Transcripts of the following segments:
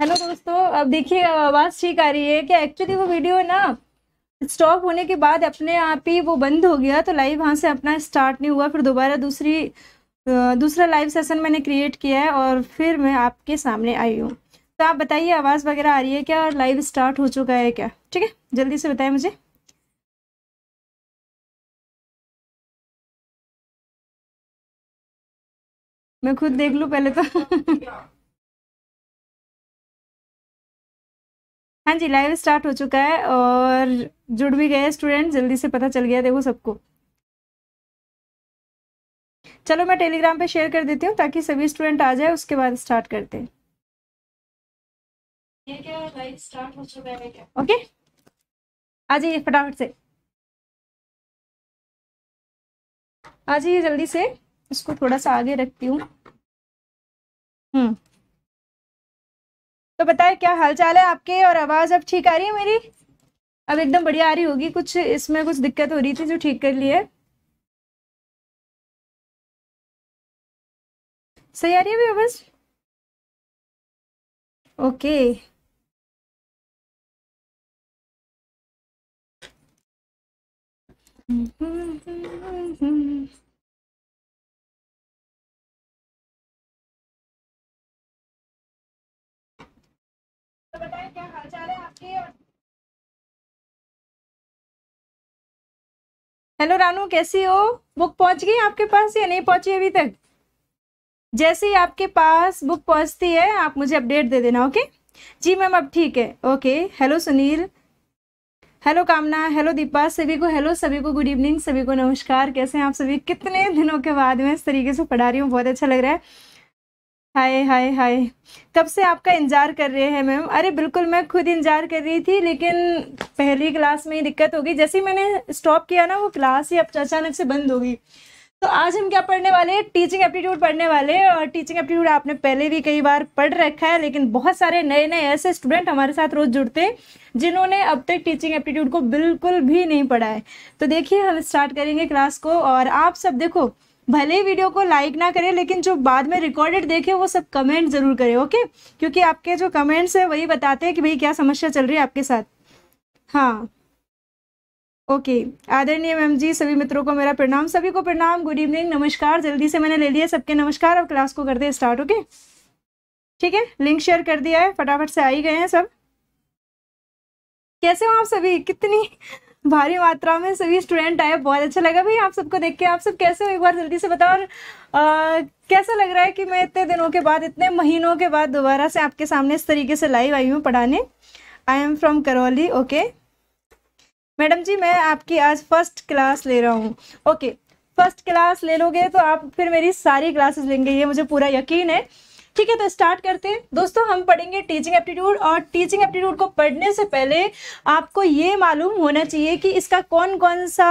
Hello दोस्तों अब देखिए आवाज़ ठीक आ रही है क्या एक्चुअली वो वीडियो है ना स्टॉप होने के बाद अपने आप ही वो बंद हो गया तो लाइव वहाँ से अपना स्टार्ट नहीं हुआ फिर दोबारा दूसरी दूसरा लाइव सेशन मैंने क्रिएट किया है और फिर मैं आपके सामने आई हूँ तो आप बताइए आवाज़ वगैरह आ रही है क्या और लाइव स्टार्ट हो चुका है क्या ठीक है जल्दी से बताएं मुझे मैं खुद देख लूँ पहले तो हाँ जी लाइव स्टार्ट हो चुका है और जुड़ भी गए स्टूडेंट जल्दी से पता चल गया देखो सबको चलो मैं टेलीग्राम पे शेयर कर देती हूँ ताकि सभी स्टूडेंट आ जाए उसके बाद स्टार्ट करते हैं लाइव स्टार्ट हो चुका है ओके आ जाइए फटाफट से आ जाइए जल्दी से इसको थोड़ा सा आगे रखती हूँ हम्म तो बताएं क्या हाल चाल है आपके और आवाज़ अब ठीक आ रही है मेरी अब एकदम बढ़िया आ रही होगी कुछ इसमें कुछ दिक्कत हो रही थी जो ठीक कर ली है सही आ रही है आवाज़ ओके हम्म हम्म हम्म हम्म हेलो तो रानू कैसी हो बुक पहुंच गई आपके पास या नहीं पहुंची अभी तक जैसे ही आपके पास बुक पहुंचती है आप मुझे अपडेट दे देना ओके जी मैम अब ठीक है okay hello Sunil hello Kamna hello Deepa सभी को हेलो सभी को गुड इवनिंग सभी को नमस्कार कैसे हैं आप सभी कितने दिनों के बाद मैं इस तरीके से पढ़ा रही हूँ बहुत अच्छा लग रहा है हाय हाय हाय कब से आपका इंतज़ार कर रहे हैं मैम अरे बिल्कुल मैं खुद इंतज़ार कर रही थी लेकिन पहली क्लास में ही दिक्कत होगी जैसे ही मैंने स्टॉप किया ना वो क्लास ही अब तो अचानक से बंद होगी तो आज हम क्या पढ़ने वाले हैं टीचिंग एप्टीट्यूड पढ़ने वाले हैं और टीचिंग एप्टीट्यूड आपने पहले भी कई बार पढ़ रखा है लेकिन बहुत सारे नए नए ऐसे स्टूडेंट हमारे साथ रोज़ जुड़ते हैं जिन्होंने अब तक टीचिंग एप्टीट्यूड को बिल्कुल भी नहीं पढ़ा है तो देखिए हम स्टार्ट करेंगे क्लास को और आप सब देखो भले ही वीडियो को लाइक ना करें लेकिन जो बाद में रिकॉर्डेड देखे वो सब कमेंट ज़रूर करें ओके क्योंकि आपके जो कमेंट्स है वही बताते हैं कि भाई क्या समस्या चल रही है आपके साथ हाँ ओके आदरणीय मैम जी सभी मित्रों को मेरा प्रणाम सभी को प्रणाम गुड इवनिंग नमस्कार जल्दी से मैंने ले लिया सबके नमस्कार और क्लास को करते हैं स्टार्ट ओके ठीक है लिंक शेयर कर दिया है फटाफट से आ ही गए हैं सब कैसे हो आप सभी कितनी भारी मात्रा में सभी स्टूडेंट आए बहुत अच्छा लगा भाई आप सबको देख के आप सब कैसे हो एक बार जल्दी से बताओ और आ, कैसा लग रहा है कि मैं इतने दिनों के बाद इतने महीनों के बाद दोबारा से आपके सामने इस तरीके से लाइव आई हूँ पढ़ाने I am from Karauli okay madam ji मैं आपकी आज फर्स्ट क्लास ले रहा हूँ ओके फर्स्ट क्लास ले लोगे तो आप फिर मेरी सारी क्लासेस लेंगे ये मुझे पूरा यकीन है ठीक है तो स्टार्ट करते हैं दोस्तों हम पढ़ेंगे टीचिंग एप्टीट्यूड और टीचिंग एप्टीट्यूड को पढ़ने से पहले आपको ये मालूम होना चाहिए कि इसका कौन कौन सा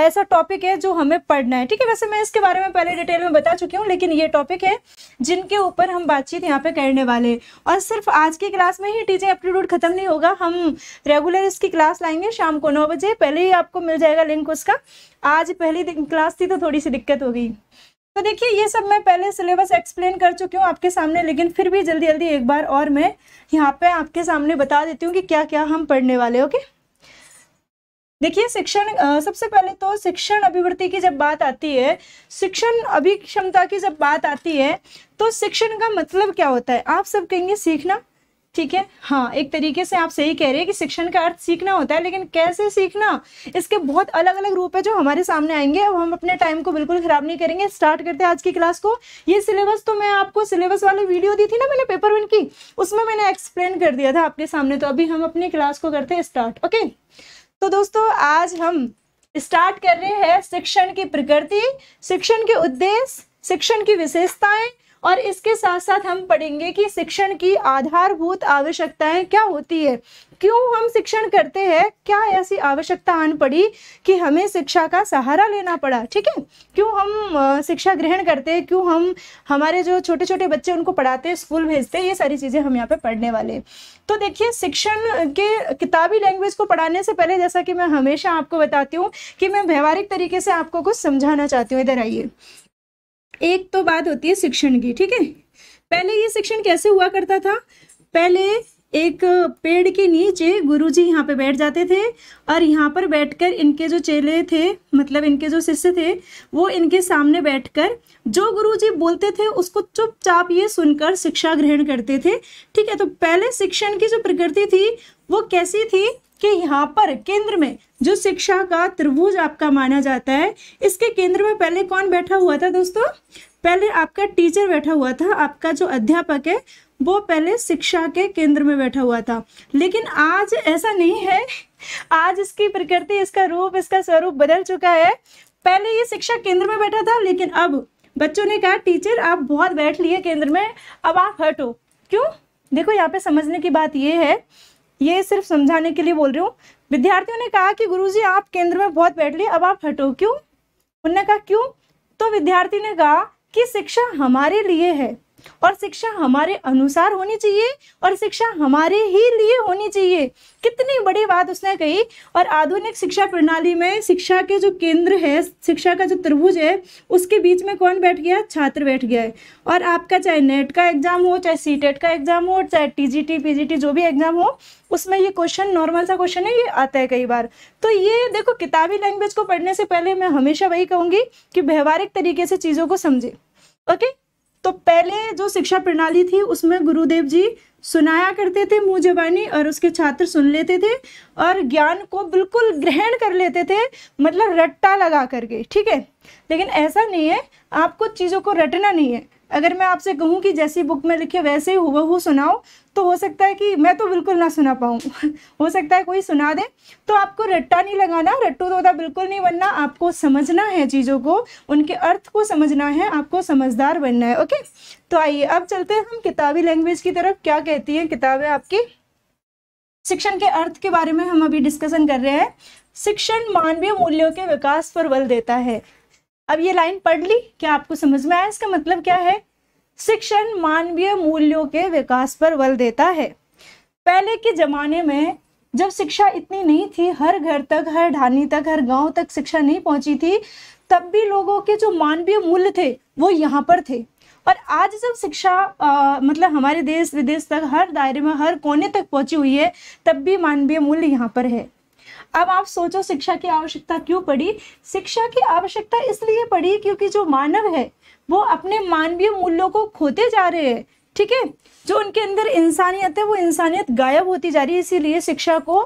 ऐसा टॉपिक है जो हमें पढ़ना है ठीक है वैसे मैं इसके बारे में पहले डिटेल में बता चुकी हूँ लेकिन ये टॉपिक है जिनके ऊपर हम बातचीत यहाँ पे करने वाले और सिर्फ आज की क्लास में ही टीचिंग एप्टीट्यूड खत्म नहीं होगा हम रेगुलर इसकी क्लास लाएंगे शाम को नौ बजे पहले ही आपको मिल जाएगा लिंक उसका आज पहली क्लास थी तो थोड़ी सी दिक्कत हो गई तो देखिए ये सब मैं पहले सिलेबस एक्सप्लेन कर चुकी हूँ आपके सामने लेकिन फिर भी जल्दी जल्दी एक बार और मैं यहाँ पे आपके सामने बता देती हूँ कि क्या क्या हम पढ़ने वाले ओके देखिए शिक्षण सबसे पहले तो शिक्षण अभिवृत्ति की जब बात आती है शिक्षण अभिक्षमता की जब बात आती है तो शिक्षण का मतलब क्या होता है आप सब कहेंगे सीखना ठीक है हाँ एक तरीके से आप सही कह रहे हैं कि शिक्षण का अर्थ सीखना होता है लेकिन कैसे सीखना इसके बहुत अलग अलग रूप है जो हमारे सामने आएंगे अब हम अपने टाइम को बिल्कुल खराब नहीं करेंगे स्टार्ट करते हैं आज की क्लास को ये सिलेबस तो मैं आपको सिलेबस वाली वीडियो दी थी ना मैंने पेपर वन की उसमें मैंने एक्सप्लेन कर दिया था आपके सामने तो अभी हम अपनी क्लास को करते हैं स्टार्ट ओके तो दोस्तों आज हम स्टार्ट कर रहे हैं शिक्षण की प्रकृति शिक्षण के उद्देश्य शिक्षण की विशेषताएं और इसके साथ साथ हम पढ़ेंगे कि शिक्षण की आधारभूत आवश्यकताएं क्या होती है क्यों हम शिक्षण करते हैं क्या ऐसी आवश्यकता आन पड़ी कि हमें शिक्षा का सहारा लेना पड़ा ठीक है क्यों हम शिक्षा ग्रहण करते हैं क्यों हम हमारे जो छोटे छोटे बच्चे उनको पढ़ाते हैं स्कूल भेजते हैं ये सारी चीज़ें हम यहाँ पे पढ़ने वाले हैं तो देखिए शिक्षण के किताबी लैंग्वेज को पढ़ाने से पहले जैसा कि मैं हमेशा आपको बताती हूँ कि मैं व्यवहारिक तरीके से आपको कुछ समझाना चाहती हूँ इधर आइए एक तो बात होती है शिक्षण की ठीक है पहले ये शिक्षण कैसे हुआ करता था पहले एक पेड़ के नीचे गुरुजी यहाँ पे बैठ जाते थे और यहाँ पर बैठकर इनके जो चेले थे मतलब इनके जो शिष्य थे वो इनके सामने बैठकर जो गुरुजी बोलते थे उसको चुपचाप ये सुनकर शिक्षा ग्रहण करते थे ठीक है तो पहले शिक्षण की जो प्रकृति थी वो कैसी थी कि यहाँ पर केंद्र में जो शिक्षा का त्रिभुज आपका माना जाता है इसके केंद्र में पहले कौन बैठा हुआ था दोस्तों पहले आपका टीचर बैठा हुआ था आपका जो अध्यापक है वो पहले शिक्षा के केंद्र में बैठा हुआ था लेकिन आज ऐसा नहीं है आज इसकी प्रकृति इसका रूप इसका स्वरूप बदल चुका है पहले ये शिक्षा केंद्र में बैठा था लेकिन अब बच्चों ने कहा टीचर आप बहुत बैठ लिए केंद्र में अब आप हटो क्यों देखो यहाँ पे समझने की बात ये है ये सिर्फ समझाने के लिए बोल रही हूँ विद्यार्थियों ने कहा कि गुरुजी आप केंद्र में बहुत बैठ लिए अब आप हटो क्यों उन्होंने कहा क्यों तो विद्यार्थी ने कहा कि शिक्षा हमारे लिए है और शिक्षा हमारे अनुसार होनी चाहिए और शिक्षा हमारे ही लिए होनी चाहिए कितनी बड़ी बात उसने कही और आधुनिक शिक्षा प्रणाली में शिक्षा के जो केंद्र है शिक्षा का जो त्रिभुज है उसके बीच में कौन बैठ गया छात्र बैठ गया है और आपका चाहे नेट का एग्जाम हो चाहे सी e का एग्जाम हो चाहे टी जी जो भी एग्जाम हो उसमें ये क्वेश्चन नॉर्मल सा क्वेश्चन है ये आता है कई बार तो ये देखो किताबी लैंग्वेज को पढ़ने से पहले मैं हमेशा वही कहूँगी कि व्यवहारिक तरीके से चीज़ों को समझे ओके तो पहले जो शिक्षा प्रणाली थी उसमें गुरुदेव जी सुनाया करते थे मुँह जबानी और उसके छात्र सुन लेते थे और ज्ञान को बिल्कुल ग्रहण कर लेते थे मतलब रट्टा लगा करके ठीक है लेकिन ऐसा नहीं है आपको चीज़ों को रटना नहीं है अगर मैं आपसे कहूँ कि जैसी बुक में लिखे वैसे ही हुआ हु सुनाओ तो हो सकता है कि मैं तो बिल्कुल ना सुना पाऊँ हो सकता है कोई सुना दे तो आपको रट्टा नहीं लगाना रट्टू तोता बिल्कुल नहीं बनना आपको समझना है चीज़ों को उनके अर्थ को समझना है आपको समझदार बनना है ओके तो आइए अब चलते हैं हम किताबी लैंग्वेज की तरफ क्या कहती हैं किताबें आपकी शिक्षण के अर्थ के बारे में हम अभी डिस्कशन कर रहे हैं शिक्षण मानवीय मूल्यों के विकास पर बल देता है अब ये लाइन पढ़ ली क्या आपको समझ में आया इसका मतलब क्या है शिक्षण मानवीय मूल्यों के विकास पर बल देता है पहले के ज़माने में जब शिक्षा इतनी नहीं थी हर घर तक हर ढानी तक हर गांव तक शिक्षा नहीं पहुंची थी तब भी लोगों के जो मानवीय मूल्य थे वो यहाँ पर थे और आज जब शिक्षा मतलब हमारे देश विदेश तक हर दायरे में हर कोने तक पहुंची हुई है तब भी मानवीय मूल्य यहाँ पर है अब आप सोचो शिक्षा की आवश्यकता क्यों पड़ी शिक्षा की आवश्यकता इसलिए पड़ी क्योंकि जो मानव है वो अपने मानवीय मूल्यों को खोते जा रहे हैं ठीक है जो उनके अंदर इंसानियत है वो इंसानियत गायब होती जा रही है इसीलिए शिक्षा को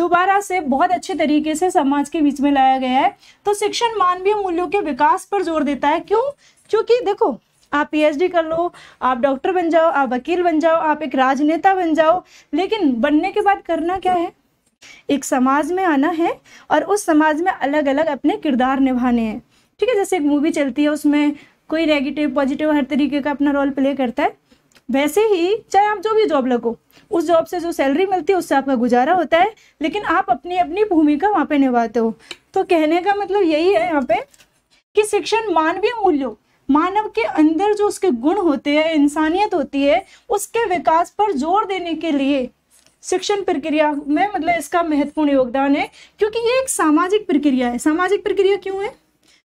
दोबारा से बहुत अच्छे तरीके से समाज के बीच में लाया गया है तो शिक्षण मानवीय मूल्यों के विकास पर जोर देता है क्यों क्योंकि देखो आप पीएचडी कर लो आप डॉक्टर बन जाओ आप वकील बन जाओ आप एक राजनेता बन जाओ लेकिन बनने के बाद करना क्या है एक समाज में आना है और उस समाज में अलग अलग अपने किरदार निभाने हैं ठीक है जैसे एक मूवी चलती है उसमें कोई नेगेटिव पॉजिटिव हर तरीके का अपना रोल प्ले करता है वैसे ही चाहे आप जो भी जॉब लगो उस जॉब से जो सैलरी मिलती है उससे आपका गुजारा होता है लेकिन आप अपनी अपनी भूमिका वहाँ पे निभाते हो तो कहने का मतलब यही है यहाँ पे कि शिक्षण मानवीय मूल्यों मानव के अंदर जो उसके गुण होते हैं इंसानियत होती है उसके विकास पर जोर देने के लिए शिक्षण प्रक्रिया में मतलब इसका महत्वपूर्ण योगदान है क्योंकि ये एक सामाजिक प्रक्रिया है सामाजिक प्रक्रिया क्यों है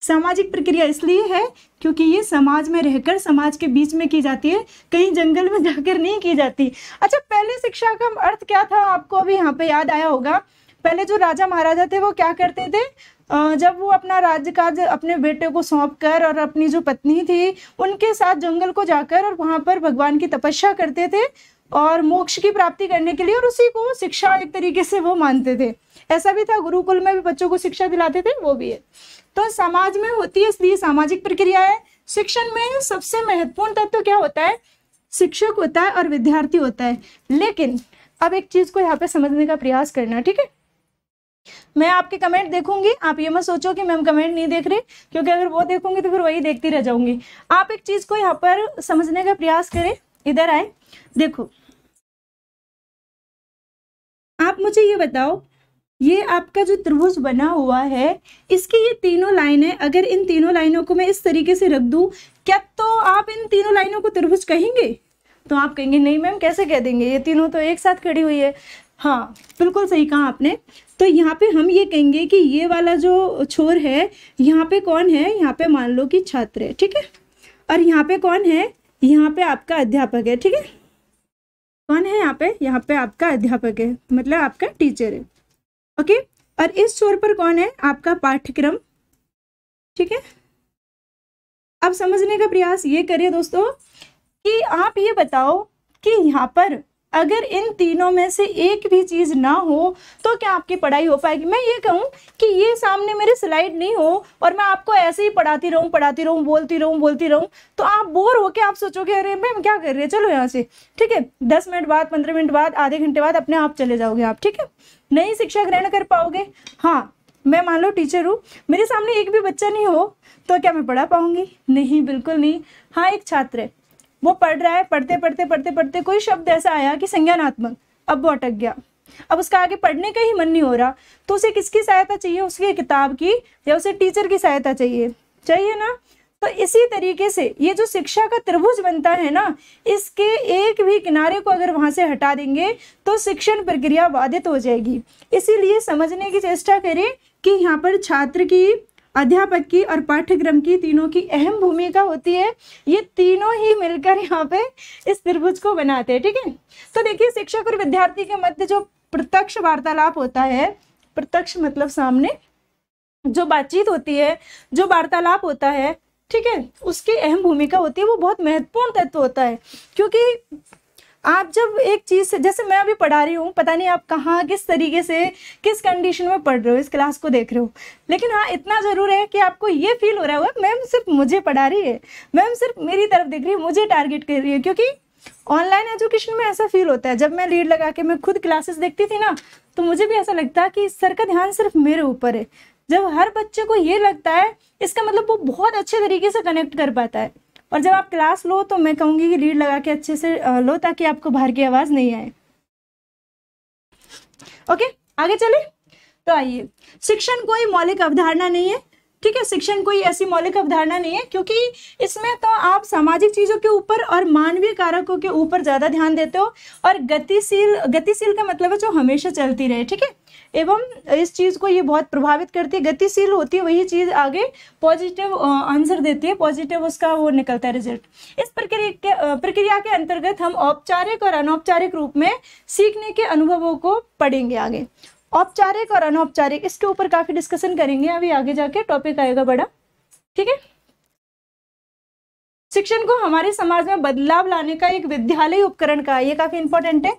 सामाजिक प्रक्रिया इसलिए है क्योंकि ये समाज में रहकर समाज के बीच में की जाती है कहीं जंगल में जाकर नहीं की जाती अच्छा पहले शिक्षा का अर्थ क्या था आपको अभी यहाँ पे याद आया होगा पहले जो राजा महाराजा थे वो क्या करते थे जब वो अपना राज्य काज अपने बेटे को सौंप कर और अपनी जो पत्नी थी उनके साथ जंगल को जाकर और वहाँ पर भगवान की तपस्या करते थे और मोक्ष की प्राप्ति करने के लिए और उसी को शिक्षा एक तरीके से वो मानते थे ऐसा भी था गुरुकुल में भी बच्चों को शिक्षा दिलाते थे वो भी है तो समाज में होती है इसलिए सामाजिक प्रक्रिया है शिक्षण में सबसे महत्वपूर्ण तत्व तो क्या होता है शिक्षक होता है और विद्यार्थी होता है लेकिन अब एक चीज को यहाँ पे समझने का प्रयास करना ठीक है मैं आपके कमेंट देखूंगी आप ये मत सोचो कि मैम कमेंट नहीं देख रही क्योंकि अगर वो देखूंगी तो फिर वही देखती रह जाऊंगी आप एक चीज को यहाँ पर समझने का प्रयास करें इधर आए देखो आप मुझे ये बताओ ये आपका जो त्रिभुज बना हुआ है इसकी ये तीनों लाइनें अगर इन तीनों लाइनों को मैं इस तरीके से रख दूं क्या तो आप इन तीनों लाइनों को त्रिभुज कहेंगे तो आप कहेंगे नहीं मैम कैसे कह देंगे ये तीनों तो एक साथ खड़ी हुई है हाँ बिल्कुल सही कहा आपने तो यहाँ पे हम ये कहेंगे कि ये वाला जो छोर है यहाँ पे कौन है यहाँ पे मान लो कि छात्र है ठीक है और यहाँ पे कौन है यहाँ पे आपका अध्यापक है ठीक है कौन है यहाँ पे यहाँ पे आपका अध्यापक है मतलब आपका टीचर है ओके और इस छोर पर कौन है आपका पाठ्यक्रम ठीक है अब समझने का प्रयास ये करिए दोस्तों कि आप ये बताओ कि यहाँ पर अगर इन तीनों में से एक भी चीज़ ना हो तो क्या आपकी पढ़ाई हो पाएगी मैं ये कहूँ कि ये सामने मेरी स्लाइड नहीं हो और मैं आपको ऐसे ही पढ़ाती रहूँ पढ़ाती रहूँ बोलती रहूँ बोलती रहूँ तो आप बोर के आप सोचोगे अरे मैम क्या कर रही है चलो यहाँ से ठीक है दस मिनट बाद पंद्रह मिनट बाद आधे घंटे बाद अपने आप चले जाओगे आप ठीक है नई शिक्षा ग्रहण कर पाओगे हाँ मैं मान लो टीचर हूँ मेरे सामने एक भी बच्चा नहीं हो तो क्या मैं पढ़ा पाऊंगी नहीं बिल्कुल नहीं हाँ एक छात्र है वो पढ़ रहा है पढ़ते पढ़ते पढ़ते पढ़ते कोई शब्द ऐसा आया कि संज्ञानात्मक अब वो अटक गया अब उसका आगे पढ़ने का ही मन नहीं हो रहा तो उसे किसकी सहायता चाहिए उसकी किताब की या उसे टीचर की सहायता चाहिए चाहिए ना तो इसी तरीके से ये जो शिक्षा का त्रिभुज बनता है ना इसके एक भी किनारे को अगर वहां से हटा देंगे तो शिक्षण प्रक्रिया बाधित हो जाएगी इसीलिए समझने की चेष्टा करें कि यहाँ पर छात्र की अध्यापक की और पाठ्यक्रम की तीनों की अहम भूमिका होती है ये तीनों ही मिलकर यहाँ पे इस त्रिभुज को बनाते हैं ठीक है तो देखिए शिक्षक और विद्यार्थी के मध्य जो प्रत्यक्ष वार्तालाप होता है प्रत्यक्ष मतलब सामने जो बातचीत होती है जो वार्तालाप होता है ठीक है उसकी अहम भूमिका होती है वो बहुत महत्वपूर्ण तत्व होता है क्योंकि आप जब एक चीज़ से जैसे मैं अभी पढ़ा रही हूँ पता नहीं आप कहाँ किस तरीके से किस कंडीशन में पढ़ रहे हो इस क्लास को देख रहे हो लेकिन हाँ इतना ज़रूर है कि आपको ये फील हो रहा होगा मैम सिर्फ मुझे पढ़ा रही है मैम सिर्फ मेरी तरफ देख रही है मुझे टारगेट कर रही है क्योंकि ऑनलाइन एजुकेशन में ऐसा फील होता है जब मैं लीड लगा के मैं खुद क्लासेस देखती थी ना तो मुझे भी ऐसा लगता कि सर का ध्यान सिर्फ मेरे ऊपर है जब हर बच्चे को ये लगता है इसका मतलब वो बहुत अच्छे तरीके से कनेक्ट कर पाता है और जब आप क्लास लो तो मैं कहूँगी कि रीड लगा के अच्छे से लो ताकि आपको बाहर की आवाज़ नहीं आए ओके आगे चले तो आइए शिक्षण कोई मौलिक अवधारणा नहीं है ठीक है शिक्षण कोई ऐसी मौलिक अवधारणा नहीं है क्योंकि इसमें तो आप सामाजिक चीज़ों के ऊपर और मानवीय कारकों के ऊपर ज़्यादा ध्यान देते हो और गतिशील गतिशील का मतलब है जो हमेशा चलती रहे ठीक है एवं इस चीज़ को ये बहुत प्रभावित करती है गतिशील होती है वही चीज़ आगे पॉजिटिव आंसर देती है पॉजिटिव उसका वो निकलता है रिजल्ट इस प्रक्रिया के प्रक्रिया के अंतर्गत हम औपचारिक और अनौपचारिक रूप में सीखने के अनुभवों को पढ़ेंगे आगे औपचारिक और अनौपचारिक इसके ऊपर काफ़ी डिस्कशन करेंगे अभी आगे जाके टॉपिक आएगा बड़ा ठीक है शिक्षण को हमारे समाज में बदलाव लाने का एक विद्यालय उपकरण का ये काफी इंपॉर्टेंट है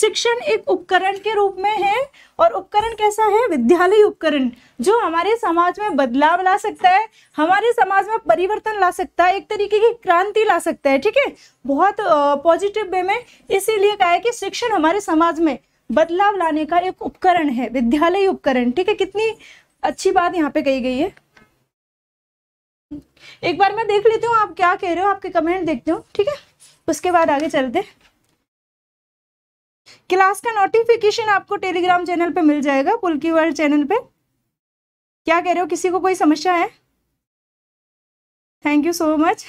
शिक्षण एक उपकरण के रूप में है और उपकरण कैसा है विद्यालय उपकरण जो हमारे समाज में बदलाव ला सकता है हमारे समाज में परिवर्तन ला सकता है एक तरीके की क्रांति ला सकता है ठीक है बहुत पॉजिटिव वे में इसीलिए कहा है कि शिक्षण हमारे समाज में बदलाव लाने का एक उपकरण है विद्यालय उपकरण ठीक है कितनी अच्छी बात यहाँ पे कही गई है एक बार मैं देख लेती हूँ आप क्या कह रहे हो आपके कमेंट देखती हूँ ठीक है उसके बाद आगे चलते क्लास का नोटिफिकेशन आपको टेलीग्राम चैनल पे मिल जाएगा पुलकी वर्ल्ड चैनल पे क्या कह रहे हो किसी को कोई समस्या है thank you so much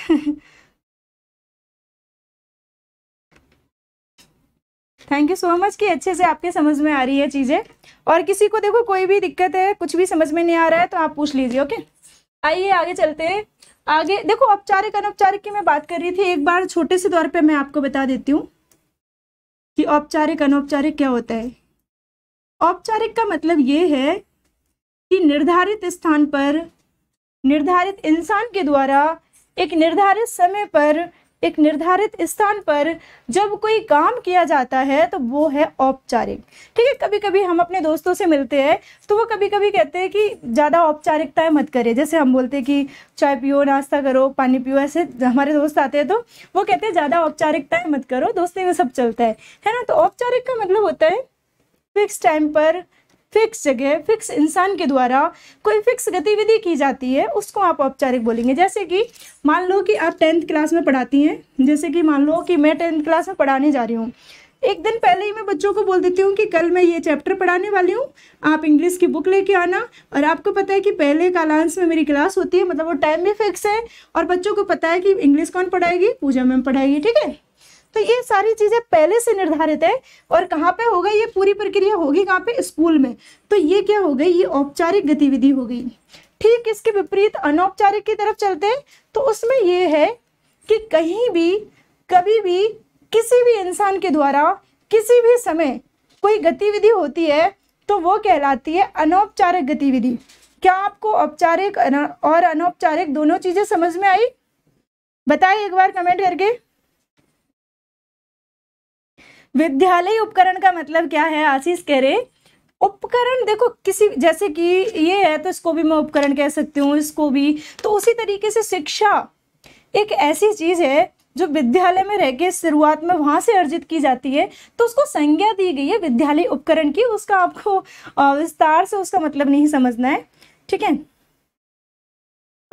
thank you so much कि अच्छे से आपके समझ में आ रही है चीज़ें और किसी को देखो कोई भी दिक्कत है कुछ भी समझ में नहीं आ रहा है तो आप पूछ लीजिए ओके आइए आगे चलते हैं आगे देखो औपचारिक अनौपचारिक की मैं बात कर रही थी एक बार छोटे से तौर पे मैं आपको बता देती हूँ कि औपचारिक अनौपचारिक क्या होता है औपचारिक का मतलब ये है कि निर्धारित स्थान पर निर्धारित इंसान के द्वारा एक निर्धारित समय पर एक निर्धारित स्थान पर जब कोई काम किया जाता है तो वो है औपचारिक ठीक है कभी कभी हम अपने दोस्तों से मिलते हैं तो वो कभी कभी कहते हैं कि ज़्यादा औपचारिकताएं मत करें जैसे हम बोलते हैं कि चाय पियो नाश्ता करो पानी पियो ऐसे हमारे दोस्त आते हैं तो वो कहते हैं ज़्यादा औपचारिकताएं मत करो दोस्ती में सब चलता है है ना तो औपचारिक का मतलब होता है फिक्स टाइम पर फिक्स जगह फिक्स इंसान के द्वारा कोई फिक्स गतिविधि की जाती है उसको आप औपचारिक बोलेंगे जैसे कि मान लो कि आप टेंथ क्लास में पढ़ाती हैं जैसे कि मान लो कि मैं टेंथ क्लास में पढ़ाने जा रही हूँ एक दिन पहले ही मैं बच्चों को बोल देती हूँ कि कल मैं ये चैप्टर पढ़ाने वाली हूँ आप इंग्लिश की बुक लेके आना और आपको पता है कि पहले कालांश में मेरी क्लास होती है मतलब वो टाइम भी फिक्स है और बच्चों को पता है कि इंग्लिश कौन पढ़ाएगी पूजा मैम पढ़ाएगी ठीक है तो ये सारी चीज़ें पहले से निर्धारित है और कहाँ पे होगा ये पूरी प्रक्रिया होगी कहाँ पे स्कूल में तो ये क्या हो गई ये औपचारिक गतिविधि हो गई ठीक इसके विपरीत अनौपचारिक की तरफ चलते हैं तो उसमें ये है कि कहीं भी कभी भी किसी भी इंसान के द्वारा किसी भी समय कोई गतिविधि होती है तो वो कहलाती है अनौपचारिक गतिविधि क्या आपको औपचारिक और अनौपचारिक दोनों चीज़ें समझ में आई बताइए एक बार कमेंट करके विद्यालय उपकरण का मतलब क्या है आशीष कह रहे उपकरण देखो किसी जैसे कि ये है तो इसको भी मैं उपकरण कह सकती हूँ इसको भी तो उसी तरीके से शिक्षा एक ऐसी चीज़ है जो विद्यालय में रह के शुरुआत में वहां से अर्जित की जाती है तो उसको संज्ञा दी गई है विद्यालय उपकरण की उसका आपको विस्तार से उसका मतलब नहीं समझना है ठीक है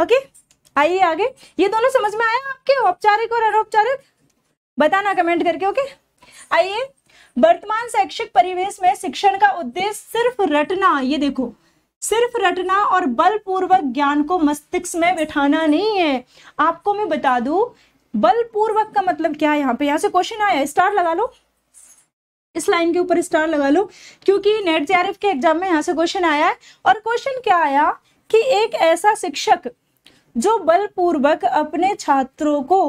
ओके आइए आगे ये दोनों समझ में आया आपके औपचारिक और अनौपचारिक बताना कमेंट करके ओके आइए वर्तमान शैक्षिक परिवेश में शिक्षण का उद्देश्य सिर्फ रटना ये देखो सिर्फ रटना और बलपूर्वक ज्ञान को मस्तिष्क में बिठाना नहीं है आपको मैं बता दू बलपूर्वक का मतलब क्या है यहाँ पे यहाँ से क्वेश्चन आया स्टार लगा लो इस लाइन के ऊपर स्टार लगा लो क्योंकि नेट जे के एग्जाम में यहाँ से क्वेश्चन आया है और क्वेश्चन क्या आया कि एक ऐसा शिक्षक जो बलपूर्वक अपने छात्रों को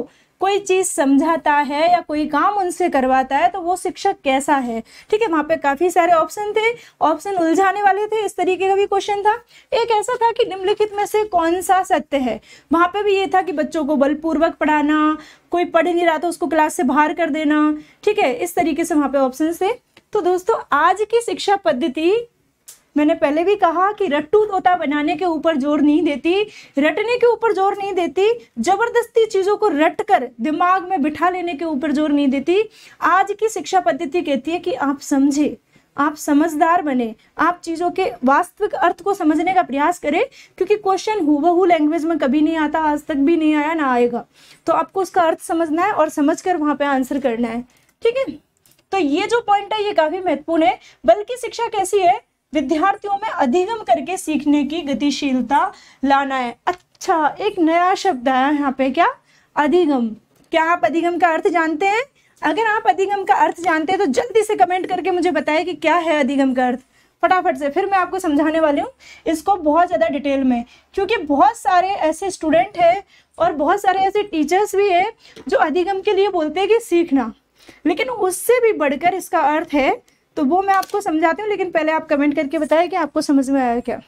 कोई चीज़ समझाता है या कोई काम उनसे करवाता है तो वो शिक्षक कैसा है ठीक है वहाँ पे काफ़ी सारे ऑप्शन थे ऑप्शन उलझाने वाले थे इस तरीके का भी क्वेश्चन था एक ऐसा था कि निम्नलिखित में से कौन सा सत्य है वहाँ पे भी ये था कि बच्चों को बलपूर्वक पढ़ाना कोई पढ़ नहीं रहा तो उसको क्लास से बाहर कर देना ठीक है इस तरीके से वहाँ पे ऑप्शन थे तो दोस्तों आज की शिक्षा पद्धति मैंने पहले भी कहा कि रट्टू तोता बनाने के ऊपर जोर नहीं देती रटने के ऊपर जोर नहीं देती जबरदस्ती चीज़ों को रट कर दिमाग में बिठा लेने के ऊपर जोर नहीं देती आज की शिक्षा पद्धति कहती है कि आप समझे आप समझदार बने आप चीज़ों के वास्तविक अर्थ को समझने का प्रयास करें क्योंकि क्वेश्चन हु लैंग्वेज में कभी नहीं आता आज तक भी नहीं आया ना आएगा तो आपको उसका अर्थ समझना है और समझ कर वहां पर आंसर करना है ठीक है तो ये जो पॉइंट है ये काफ़ी महत्वपूर्ण है बल्कि शिक्षा कैसी है विद्यार्थियों में अधिगम करके सीखने की गतिशीलता लाना है अच्छा एक नया शब्द आया यहाँ पे क्या अधिगम क्या आप अधिगम का अर्थ जानते हैं अगर आप अधिगम का अर्थ जानते हैं तो जल्दी से कमेंट करके मुझे बताएं कि क्या है अधिगम का अर्थ फटाफट से फिर मैं आपको समझाने वाली हूँ इसको बहुत ज़्यादा डिटेल में क्योंकि बहुत सारे ऐसे स्टूडेंट हैं और बहुत सारे ऐसे टीचर्स भी हैं जो अधिगम के लिए बोलते हैं कि सीखना लेकिन उससे भी बढ़कर इसका अर्थ है तो वो मैं आपको समझाती हूँ लेकिन पहले आप कमेंट करके बताएं कि आपको समझ में आया क्या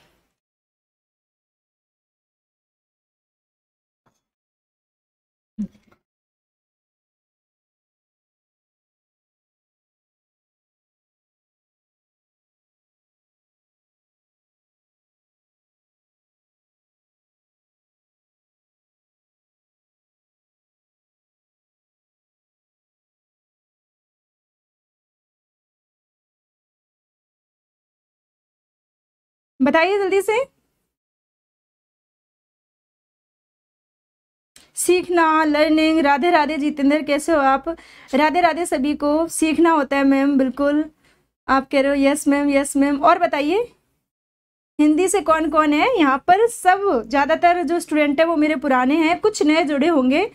बताइए जल्दी से सीखना लर्निंग राधे राधे जितेंद्र कैसे हो आप राधे राधे सभी को सीखना होता है मैम बिल्कुल आप कह रहे हो यस मैम यस मैम और बताइए हिंदी से कौन कौन है यहाँ पर सब ज़्यादातर जो स्टूडेंट है वो मेरे पुराने हैं कुछ नए जुड़े होंगे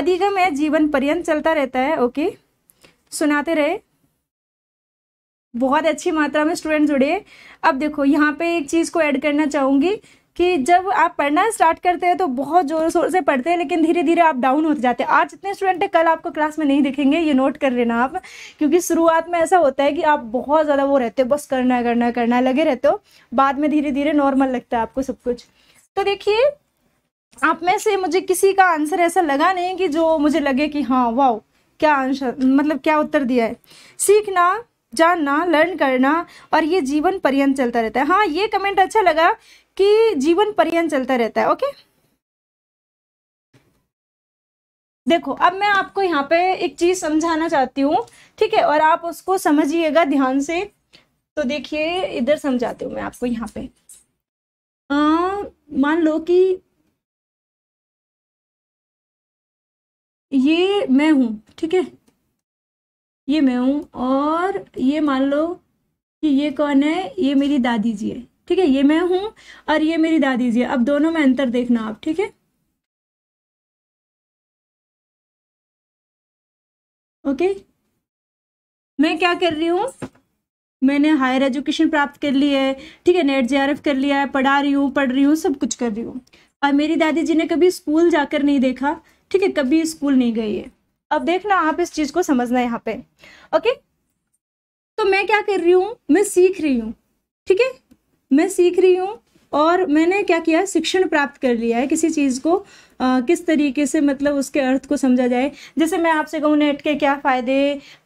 अधिगम है जीवन पर्यंत चलता रहता है ओके सुनाते रहे बहुत अच्छी मात्रा में स्टूडेंट जुड़े अब देखो यहाँ पे एक चीज़ को ऐड करना चाहूँगी कि जब आप पढ़ना स्टार्ट करते हैं तो बहुत जोर शोर से पढ़ते हैं लेकिन धीरे धीरे आप डाउन होते जाते हैं आज जितने स्टूडेंट हैं कल आपको क्लास में नहीं दिखेंगे ये नोट कर लेना आप क्योंकि शुरुआत में ऐसा होता है कि आप बहुत ज़्यादा वो रहते हो बस करना करना करना है लगे रहते हो बाद में धीरे धीरे नॉर्मल लगता है आपको सब कुछ तो देखिए आप में से मुझे किसी का आंसर ऐसा लगा नहीं कि जो मुझे लगे कि हाँ वाह क्या आंसर मतलब क्या उत्तर दिया है सीखना जानना लर्न करना और ये जीवन पर्यंत चलता रहता है हाँ ये कमेंट अच्छा लगा कि जीवन पर्यंत चलता रहता है ओके देखो अब मैं आपको यहाँ पे एक चीज़ समझाना चाहती हूँ ठीक है और आप उसको समझिएगा ध्यान से तो देखिए इधर समझाती हूँ मैं आपको यहाँ पे मान लो कि ये मैं हूं ठीक है ये मैं हूँ और ये मान लो कि ये कौन है ये मेरी दादी जी है ठीक है ये मैं हूँ और ये मेरी दादी जी है अब दोनों में अंतर देखना आप ठीक है ओके मैं क्या कर रही हूँ मैंने हायर एजुकेशन प्राप्त कर ली है ठीक है नेट जे कर लिया है पढ़ा रही हूँ पढ़ रही हूँ सब कुछ कर रही हूँ और मेरी दादी जी ने कभी स्कूल जाकर नहीं देखा ठीक है कभी स्कूल नहीं गई है अब देखना आप इस चीज को समझना यहाँ पे ओके तो मैं क्या कर रही हूँ मैं सीख रही हूँ ठीक है मैं सीख रही हूँ और मैंने क्या किया शिक्षण प्राप्त कर लिया है किसी चीज़ को आ, किस तरीके से मतलब उसके अर्थ को समझा जाए जैसे मैं आपसे कहूँ नेट के क्या फ़ायदे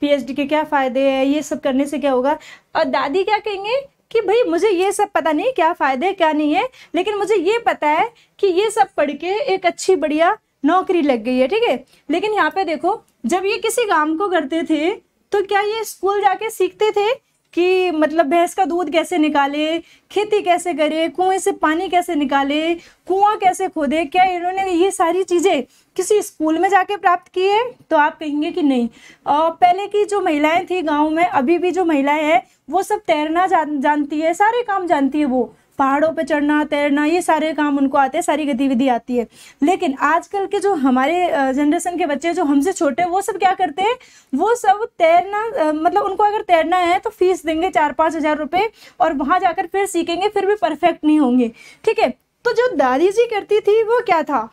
पीएचडी के क्या फ़ायदे है ये सब करने से क्या होगा और दादी क्या कहेंगे कि भाई मुझे ये सब पता नहीं क्या फ़ायदे क्या नहीं है लेकिन मुझे ये पता है कि ये सब पढ़ के एक अच्छी बढ़िया नौकरी लग गई है ठीक है लेकिन यहाँ पे देखो जब ये किसी काम को करते थे तो क्या ये स्कूल जाके सीखते थे कि मतलब भैंस का दूध कैसे निकाले खेती कैसे करे कुएं से पानी कैसे निकाले कुआं कैसे खोदे क्या इन्होंने ये सारी चीज़ें किसी स्कूल में जाके प्राप्त की है तो आप कहेंगे कि नहीं और पहले की जो महिलाएं थी गांव में अभी भी जो महिलाएं हैं वो सब तैरना जान जानती है सारे काम जानती है वो पहाड़ों पे चढ़ना तैरना ये सारे काम उनको आते हैं सारी गतिविधि आती है लेकिन आजकल के जो हमारे जनरेशन के बच्चे जो हमसे छोटे वो सब क्या करते हैं वो सब तैरना मतलब उनको अगर तैरना है तो फीस देंगे चार पाँच हज़ार रुपये और वहाँ जाकर फिर सीखेंगे फिर भी परफेक्ट नहीं होंगे ठीक है तो जो दादी जी करती थी वो क्या था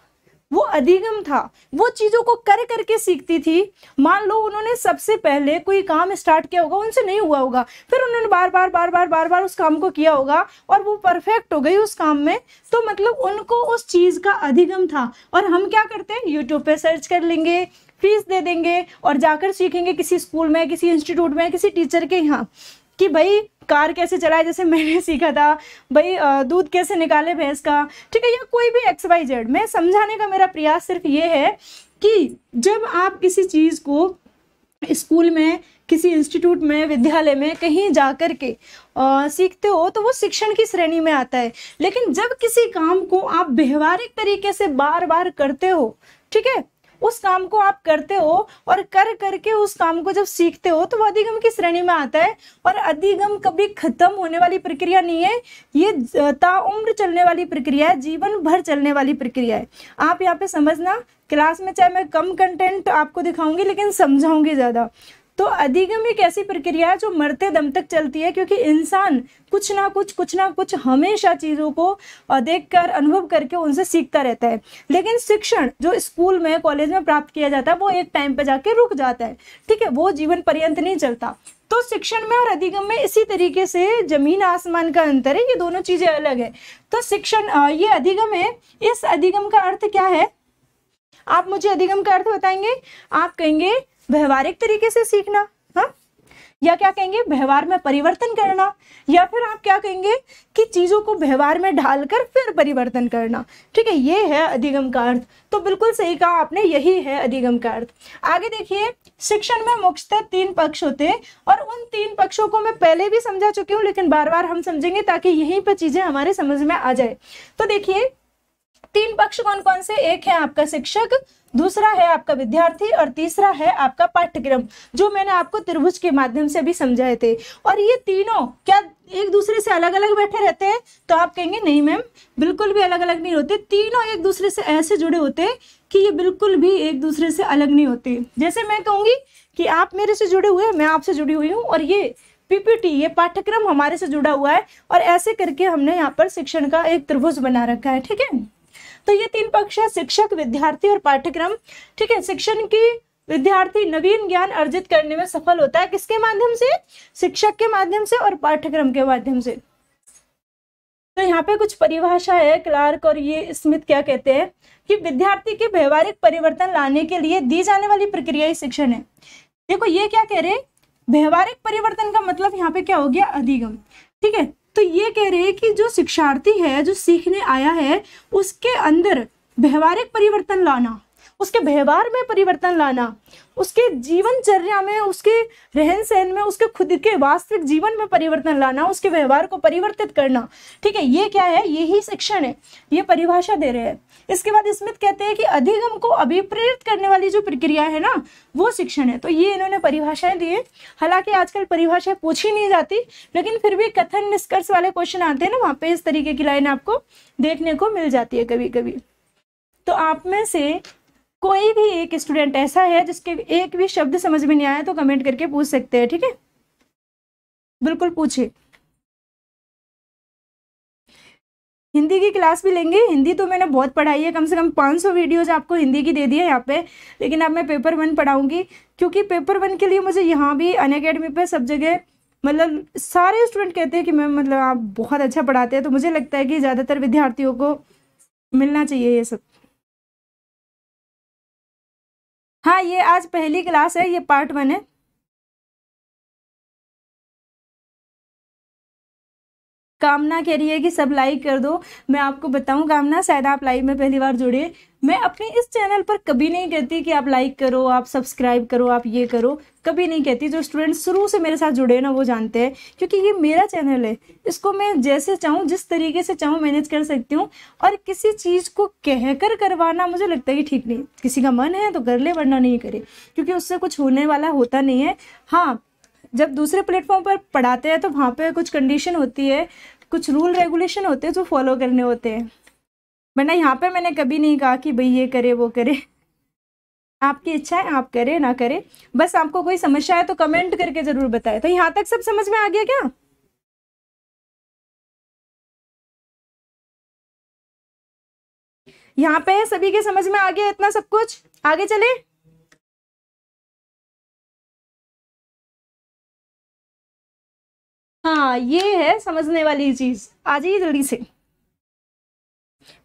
वो अधिगम था वो चीज़ों को कर करके सीखती थी मान लो उन्होंने सबसे पहले कोई काम स्टार्ट किया होगा उनसे नहीं हुआ होगा फिर उन्होंने बार बार बार बार बार बार उस काम को किया होगा और वो परफेक्ट हो गई उस काम में तो मतलब उनको उस चीज़ का अधिगम था और हम क्या करते हैं यूट्यूब पर सर्च कर लेंगे फीस दे देंगे और जाकर सीखेंगे किसी स्कूल में किसी इंस्टीट्यूट में किसी टीचर के यहाँ कि भाई कार कैसे चलाए जैसे मैंने सीखा था भाई दूध कैसे निकाले भैंस का ठीक है या कोई भी एक्स वाई जेड मैं समझाने का मेरा प्रयास सिर्फ ये है कि जब आप किसी चीज़ को स्कूल में किसी इंस्टीट्यूट में विद्यालय में कहीं जा कर के आ, सीखते हो तो वो शिक्षण की श्रेणी में आता है लेकिन जब किसी काम को आप व्यवहारिक तरीके से बार बार करते हो ठीक है उस काम को आप करते हो और कर करके उस काम को जब सीखते हो तो वह अधिगम की श्रेणी में आता है और अधिगम कभी खत्म होने वाली प्रक्रिया नहीं है ये ताउम्र चलने वाली प्रक्रिया है जीवन भर चलने वाली प्रक्रिया है आप यहाँ पे समझना क्लास में चाहे मैं कम कंटेंट आपको दिखाऊंगी लेकिन समझाऊंगी ज़्यादा तो अधिगम एक ऐसी प्रक्रिया है जो मरते दम तक चलती है क्योंकि इंसान कुछ ना कुछ कुछ ना कुछ हमेशा चीज़ों को देखकर अनुभव करके उनसे सीखता रहता है लेकिन शिक्षण जो स्कूल में कॉलेज में प्राप्त किया जाता है वो एक टाइम पर जाके रुक जाता है ठीक है वो जीवन पर्यंत नहीं चलता तो शिक्षण में और अधिगम में इसी तरीके से जमीन आसमान का अंतर है ये दोनों चीज़ें अलग है तो शिक्षण ये अधिगम है इस अधिगम का अर्थ क्या है आप मुझे अधिगम का अर्थ बताएंगे आप कहेंगे व्यवहारिक तरीके से सीखना हा? या क्या कहेंगे व्यवहार में परिवर्तन करना या फिर आप क्या कहेंगे कि चीज़ों को व्यवहार में ढालकर फिर परिवर्तन करना ठीक है ये है अधिगम का अर्थ तो बिल्कुल सही कहा आपने यही है अधिगम का अर्थ आगे देखिए शिक्षण में मुख्यतः तीन पक्ष होते हैं और उन तीन पक्षों को मैं पहले भी समझा चुकी हूँ लेकिन बार बार हम समझेंगे ताकि यहीं पर चीज़ें हमारे समझ में आ जाए तो देखिए तीन पक्ष कौन कौन से एक है आपका शिक्षक दूसरा है आपका विद्यार्थी और तीसरा है आपका पाठ्यक्रम जो मैंने आपको त्रिभुज के माध्यम से भी समझाए थे और ये तीनों क्या एक दूसरे से अलग अलग बैठे रहते हैं तो आप कहेंगे नहीं मैम बिल्कुल भी अलग अलग नहीं होते तीनों एक दूसरे से ऐसे जुड़े होते हैं कि ये बिल्कुल भी एक दूसरे से अलग नहीं होते जैसे मैं कहूँगी कि आप मेरे से जुड़े हुए हैं मैं आपसे जुड़ी हुई हूँ और ये पीपीटी ये पाठ्यक्रम हमारे से जुड़ा हुआ है और ऐसे करके हमने यहाँ पर शिक्षण का एक त्रिभुज बना रखा है ठीक है तो ये तीन पक्ष है शिक्षक विद्यार्थी और पाठ्यक्रम ठीक है शिक्षण की विद्यार्थी नवीन ज्ञान अर्जित करने में सफल होता है किसके माध्यम से शिक्षक के माध्यम से और पाठ्यक्रम के माध्यम से तो यहाँ पे कुछ परिभाषा है क्लार्क और ये स्मिथ क्या कहते हैं कि विद्यार्थी के व्यवहारिक परिवर्तन लाने के लिए दी जाने वाली प्रक्रिया ही शिक्षण है देखो ये क्या कह रहे हैं व्यवहारिक परिवर्तन का मतलब यहाँ पे क्या हो गया अधिगम ठीक है तो ये कह रहे हैं कि जो शिक्षार्थी है जो सीखने आया है उसके अंदर व्यवहारिक परिवर्तन लाना उसके व्यवहार में परिवर्तन लाना उसके जीवनचर्या में उसके रहन सहन में उसके खुद के वास्तविक जीवन में परिवर्तन लाना उसके व्यवहार को परिवर्तित करना ठीक है ये क्या है यही शिक्षण है ये परिभाषा दे रहे हैं इसके बाद स्मित कहते हैं कि अधिगम को अभिप्रेरित करने वाली जो प्रक्रिया है ना वो शिक्षण है तो ये इन्होंने परिभाषाएं दी है हालांकि आजकल परिभाषाएं पूछी नहीं जाती लेकिन फिर भी कथन निष्कर्ष वाले क्वेश्चन आते हैं ना वहाँ पे इस तरीके की लाइन आपको देखने को मिल जाती है कभी कभी तो आप में से कोई भी एक स्टूडेंट ऐसा है जिसके एक भी शब्द समझ में नहीं आया तो कमेंट करके पूछ सकते हैं ठीक है बिल्कुल पूछिए हिंदी की क्लास भी लेंगे हिंदी तो मैंने बहुत पढ़ाई है कम से कम पाँच सौ वीडियोज आपको हिंदी की दे दी है यहाँ पे लेकिन अब मैं पेपर वन पढ़ाऊंगी क्योंकि पेपर वन के लिए मुझे यहाँ भी अन अकेडमी पर सब जगह मतलब सारे स्टूडेंट कहते हैं कि मैम मतलब आप बहुत अच्छा पढ़ाते हैं तो मुझे लगता है कि ज़्यादातर विद्यार्थियों को मिलना चाहिए ये सब हाँ ये आज पहली क्लास है ये पार्ट वन है कामना कह रही है कि सब लाइक कर दो मैं आपको बताऊं कामना शायद आप लाइव में पहली बार जुड़े मैं अपने इस चैनल पर कभी नहीं कहती कि आप लाइक करो आप सब्सक्राइब करो आप ये करो कभी नहीं कहती जो स्टूडेंट शुरू से मेरे साथ जुड़े ना वो जानते हैं क्योंकि ये मेरा चैनल है इसको मैं जैसे चाहूँ जिस तरीके से चाहूँ मैनेज कर सकती हूँ और किसी चीज़ को कह कर करवाना मुझे लगता है कि ठीक नहीं किसी का मन है तो कर ले वरना नहीं करे क्योंकि उससे कुछ होने वाला होता नहीं है हाँ जब दूसरे प्लेटफॉर्म पर पढ़ाते हैं तो वहाँ पे कुछ कंडीशन होती है कुछ रूल रेगुलेशन होते हैं जो फॉलो करने होते हैं वरना यहाँ पे मैंने कभी नहीं कहा कि भाई ये करे वो करे आपकी इच्छा है आप करें ना करें बस आपको कोई समस्या है तो कमेंट करके ज़रूर बताएं तो यहाँ तक सब समझ में आ गया क्या यहाँ पे सभी के समझ में आ गया इतना सब कुछ आगे चले हाँ ये है समझने वाली चीज आ जाइए जल्दी से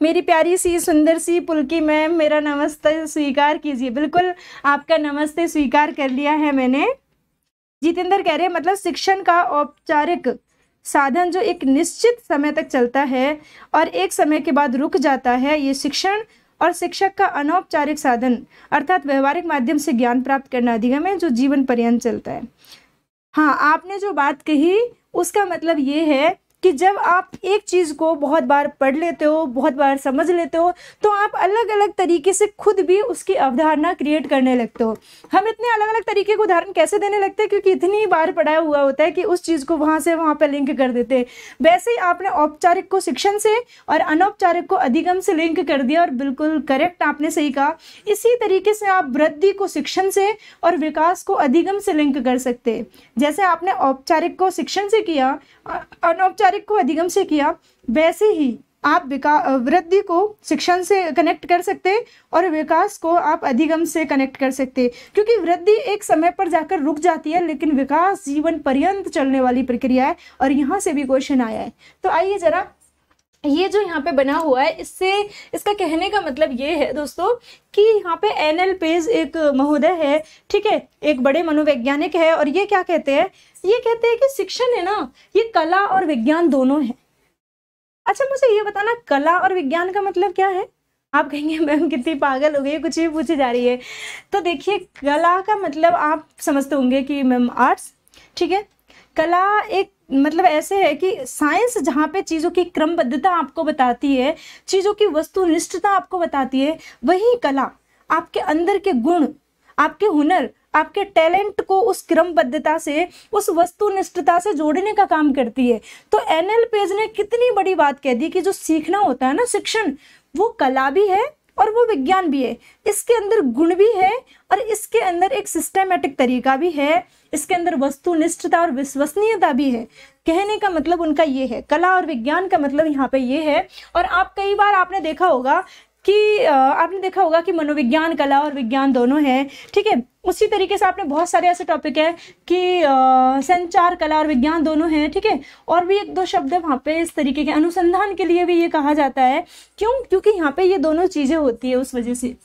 मेरी प्यारी सी सुंदर सी पुलकी मैम मेरा नमस्ते स्वीकार कीजिए बिल्कुल आपका नमस्ते स्वीकार कर लिया है मैंने जितेंद्र कह रहे हैं मतलब शिक्षण का औपचारिक साधन जो एक निश्चित समय तक चलता है और एक समय के बाद रुक जाता है ये शिक्षण और शिक्षक का अनौपचारिक साधन अर्थात व्यवहारिक माध्यम से ज्ञान प्राप्त करना अधिगम है जो जीवन पर्यंत चलता है हाँ आपने जो बात कही उसका मतलब ये है कि जब आप एक चीज़ को बहुत बार पढ़ लेते हो बहुत बार समझ लेते हो तो आप अलग अलग तरीके से खुद भी उसकी अवधारणा क्रिएट करने लगते हो हम इतने अलग अलग तरीके को उदाहरण कैसे देने लगते हैं क्योंकि इतनी बार पढ़ाया हुआ होता है कि उस चीज़ को वहाँ से वहाँ पर लिंक कर देते हैं वैसे ही आपने औपचारिक को शिक्षण से और अनौपचारिक को अधिगम से लिंक कर दिया और बिल्कुल करेक्ट आपने सही कहा इसी तरीके से आप वृद्धि को शिक्षण से और विकास को अधिगम से लिंक कर सकते जैसे आपने औपचारिक को शिक्षण से किया अनौपचारिक औपचारिक को अधिगम से किया वैसे ही आप विकास वृद्धि को शिक्षण से कनेक्ट कर सकते हैं और विकास को आप अधिगम से कनेक्ट कर सकते हैं क्योंकि वृद्धि एक समय पर जाकर रुक जाती है लेकिन विकास जीवन पर्यंत चलने वाली प्रक्रिया है और यहाँ से भी क्वेश्चन आया है तो आइए जरा ये जो यहाँ पे बना हुआ है इससे इसका कहने का मतलब ये है दोस्तों कि यहाँ पे एन एल पेज एक महोदय है ठीक है एक बड़े मनोवैज्ञानिक है और ये क्या कहते हैं ये कहते हैं कि शिक्षण है ना ये कला और विज्ञान दोनों है अच्छा मुझे ये बताना कला और विज्ञान का मतलब क्या है आप कहेंगे मैम कितनी पागल हो गई कुछ भी पूछी जा रही है तो देखिए कला का मतलब आप समझते होंगे कि मैम आर्ट्स ठीक है कला एक मतलब ऐसे है कि साइंस जहाँ पे चीज़ों की क्रमबद्धता आपको बताती है चीज़ों की वस्तुनिष्ठता आपको बताती है वही कला आपके अंदर के गुण आपके हुनर आपके टैलेंट को उस क्रमबद्धता से उस वस्तुनिष्ठता से जोड़ने का काम करती है तो एन एल पेज ने कितनी बड़ी बात कह दी कि जो सीखना होता है ना शिक्षण वो कला भी है और वो विज्ञान भी है इसके अंदर गुण भी है और इसके अंदर एक सिस्टमेटिक तरीका भी है इसके अंदर वस्तुनिष्ठता और विश्वसनीयता भी है कहने का मतलब उनका ये है कला और विज्ञान का मतलब यहाँ पे ये है और आप कई बार आपने देखा होगा कि आपने देखा होगा कि मनोविज्ञान कला और विज्ञान दोनों हैं ठीक है उसी तरीके से आपने बहुत सारे ऐसे टॉपिक है कि आ, संचार कला और विज्ञान दोनों हैं ठीक है और भी एक दो शब्द है वहाँ पे इस तरीके के अनुसंधान के लिए भी ये कहा जाता है क्यों क्योंकि यहाँ पे ये दोनों चीज़ें होती है उस वजह से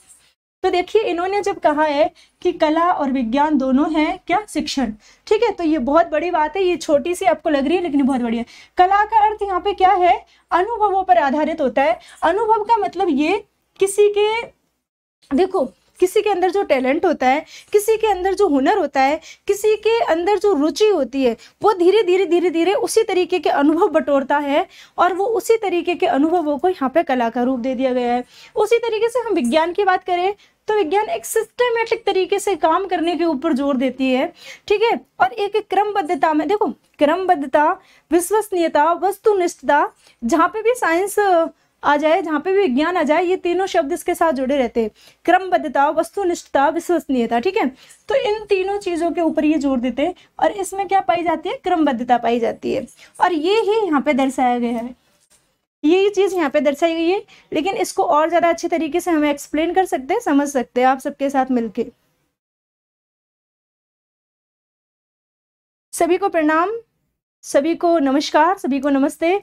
तो देखिए इन्होंने जब कहा है कि कला और विज्ञान दोनों हैं क्या शिक्षण ठीक है तो ये बहुत बड़ी बात है ये छोटी सी आपको लग रही है लेकिन बहुत बड़ी है कला का अर्थ यहाँ पे क्या है अनुभवों पर आधारित होता है अनुभव का मतलब ये किसी के देखो किसी के अंदर जो टैलेंट होता है किसी के अंदर जो हुनर होता है किसी के अंदर जो रुचि होती है वो धीरे धीरे धीरे धीरे उसी तरीके के अनुभव बटोरता है और वो उसी तरीके के अनुभवों को यहाँ पे कला का रूप दे दिया गया है उसी तरीके से हम विज्ञान की बात करें तो विज्ञान एक सिस्टमेटिक तरीके से काम करने के ऊपर जोर देती है ठीक है और एक क्रमबद्धता में देखो क्रमबद्धता विश्वसनीयता वस्तुनिष्ठता जहाँ पे भी साइंस आ जाए जहाँ पे भी विज्ञान आ जाए ये तीनों शब्द इसके साथ जुड़े रहते हैं क्रमबद्धता वस्तुनिष्ठता विश्वसनीयता ठीक है तो इन तीनों चीज़ों के ऊपर ये जोर देते हैं और इसमें क्या पाई जाती है क्रमबद्धता पाई जाती है और ये ही यहाँ पे दर्शाया गया है ये चीज़ यहाँ पे दर्शाई गई है लेकिन इसको और ज़्यादा अच्छे तरीके से हमें एक्सप्लेन कर सकते हैं समझ सकते हैं आप सबके साथ मिलके सभी को प्रणाम सभी को नमस्कार सभी को नमस्ते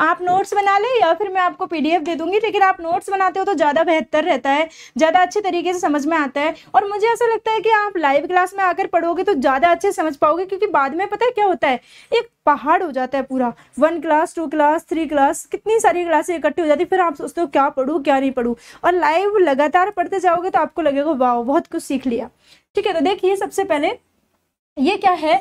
आप नोट्स बना लें या फिर मैं आपको पीडीएफ दे दूंगी लेकिन आप नोट्स बनाते हो तो ज़्यादा बेहतर रहता है ज़्यादा अच्छे तरीके से समझ में आता है और मुझे ऐसा लगता है कि आप लाइव क्लास में आकर पढ़ोगे तो ज़्यादा अच्छे समझ पाओगे क्योंकि बाद में पता है क्या होता है एक पहाड़ हो जाता है पूरा one class two class three class कितनी सारी क्लासें इकट्ठी हो जाती है फिर आप सोचते हो क्या पढ़ूँ क्या नहीं पढ़ूँ और लाइव लगातार पढ़ते जाओगे तो आपको लगेगा वाह बहुत कुछ सीख लिया ठीक है तो देखिए सबसे पहले ये क्या है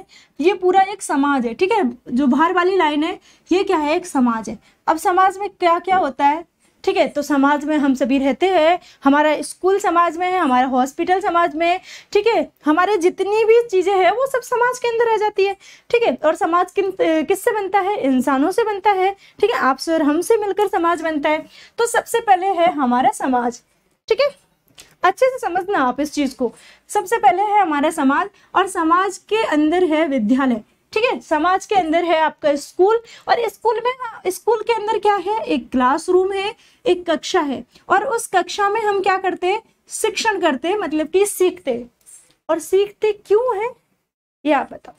ये पूरा एक समाज है ठीक है जो बाहर वाली लाइन है ये क्या है एक समाज है अब समाज में क्या क्या होता है ठीक है तो समाज में हम सभी रहते हैं हमारा स्कूल समाज में है हमारा हॉस्पिटल समाज में है ठीक है हमारे जितनी भी चीज़ें हैं वो सब समाज के अंदर आ जाती है ठीक है और समाज किन किससे बनता है इंसानों से बनता है ठीक है आपसे और हमसे मिलकर समाज बनता है तो सबसे पहले है हमारा समाज ठीक है अच्छे से समझना आप इस चीज़ को सबसे पहले है हमारा समाज और समाज के अंदर है विद्यालय ठीक है समाज के अंदर है आपका स्कूल और स्कूल में स्कूल के अंदर क्या है एक क्लासरूम है एक कक्षा है और उस कक्षा में हम क्या करते हैं शिक्षण करते हैं मतलब कि सीखते और सीखते क्यों है ये आप बताओ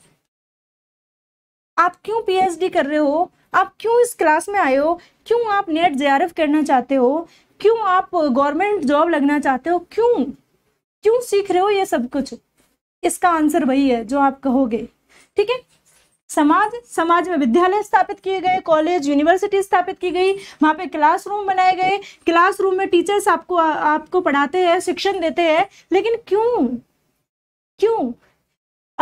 आप क्यों पीएचडी कर रहे हो आप क्यों इस क्लास में आए हो क्यों आप नेट जे करना चाहते हो क्यों आप गवर्नमेंट जॉब लगना चाहते हो क्यों क्यों सीख रहे हो ये सब कुछ इसका आंसर वही है जो आप कहोगे ठीक है समाज समाज में विद्यालय स्थापित किए गए कॉलेज यूनिवर्सिटी स्थापित की गई वहाँ पे क्लासरूम बनाए गए क्लासरूम में टीचर्स आपको आ, आपको पढ़ाते हैं शिक्षण देते हैं लेकिन क्यों क्यों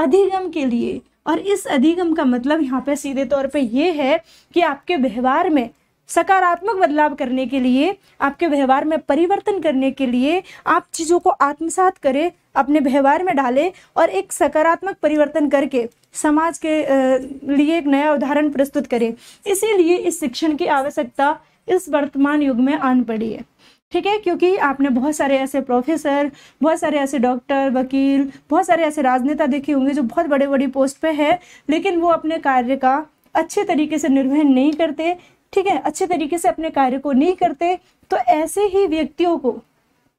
अधिगम के लिए और इस अधिगम का मतलब यहाँ पे सीधे तौर पे ये है कि आपके व्यवहार में सकारात्मक बदलाव करने के लिए आपके व्यवहार में परिवर्तन करने के लिए आप चीज़ों को आत्मसात करें अपने व्यवहार में डालें और एक सकारात्मक परिवर्तन करके समाज के लिए एक नया उदाहरण प्रस्तुत करें इसीलिए इस शिक्षण की आवश्यकता इस वर्तमान युग में आन पड़ी है ठीक है क्योंकि आपने बहुत सारे ऐसे प्रोफेसर बहुत सारे ऐसे डॉक्टर वकील बहुत सारे ऐसे राजनेता देखे होंगे जो बहुत बड़े बड़ी पोस्ट पे है लेकिन वो अपने कार्य का अच्छे तरीके से निर्वहन नहीं करते ठीक है अच्छे तरीके से अपने कार्य को नहीं करते तो ऐसे ही व्यक्तियों को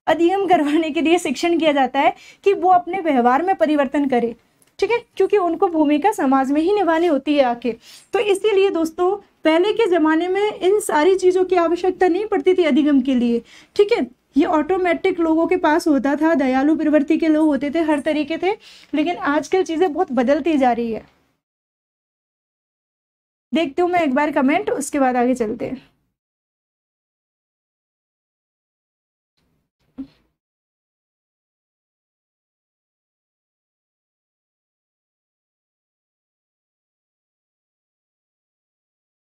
अधिगम करवाने के लिए शिक्षण किया जाता है कि वो अपने व्यवहार में परिवर्तन करे ठीक है क्योंकि उनको भूमिका समाज में ही निभानी होती है आके तो इसीलिए दोस्तों पहले के ज़माने में इन सारी चीज़ों की आवश्यकता नहीं पड़ती थी अधिगम के लिए ठीक है ये ऑटोमेटिक लोगों के पास होता था दयालु प्रवृत्ति के लोग होते थे हर तरीके थे लेकिन आजकल चीज़ें बहुत बदलती जा रही है देखती हूँ मैं एक बार कमेंट उसके बाद आगे चलते हैं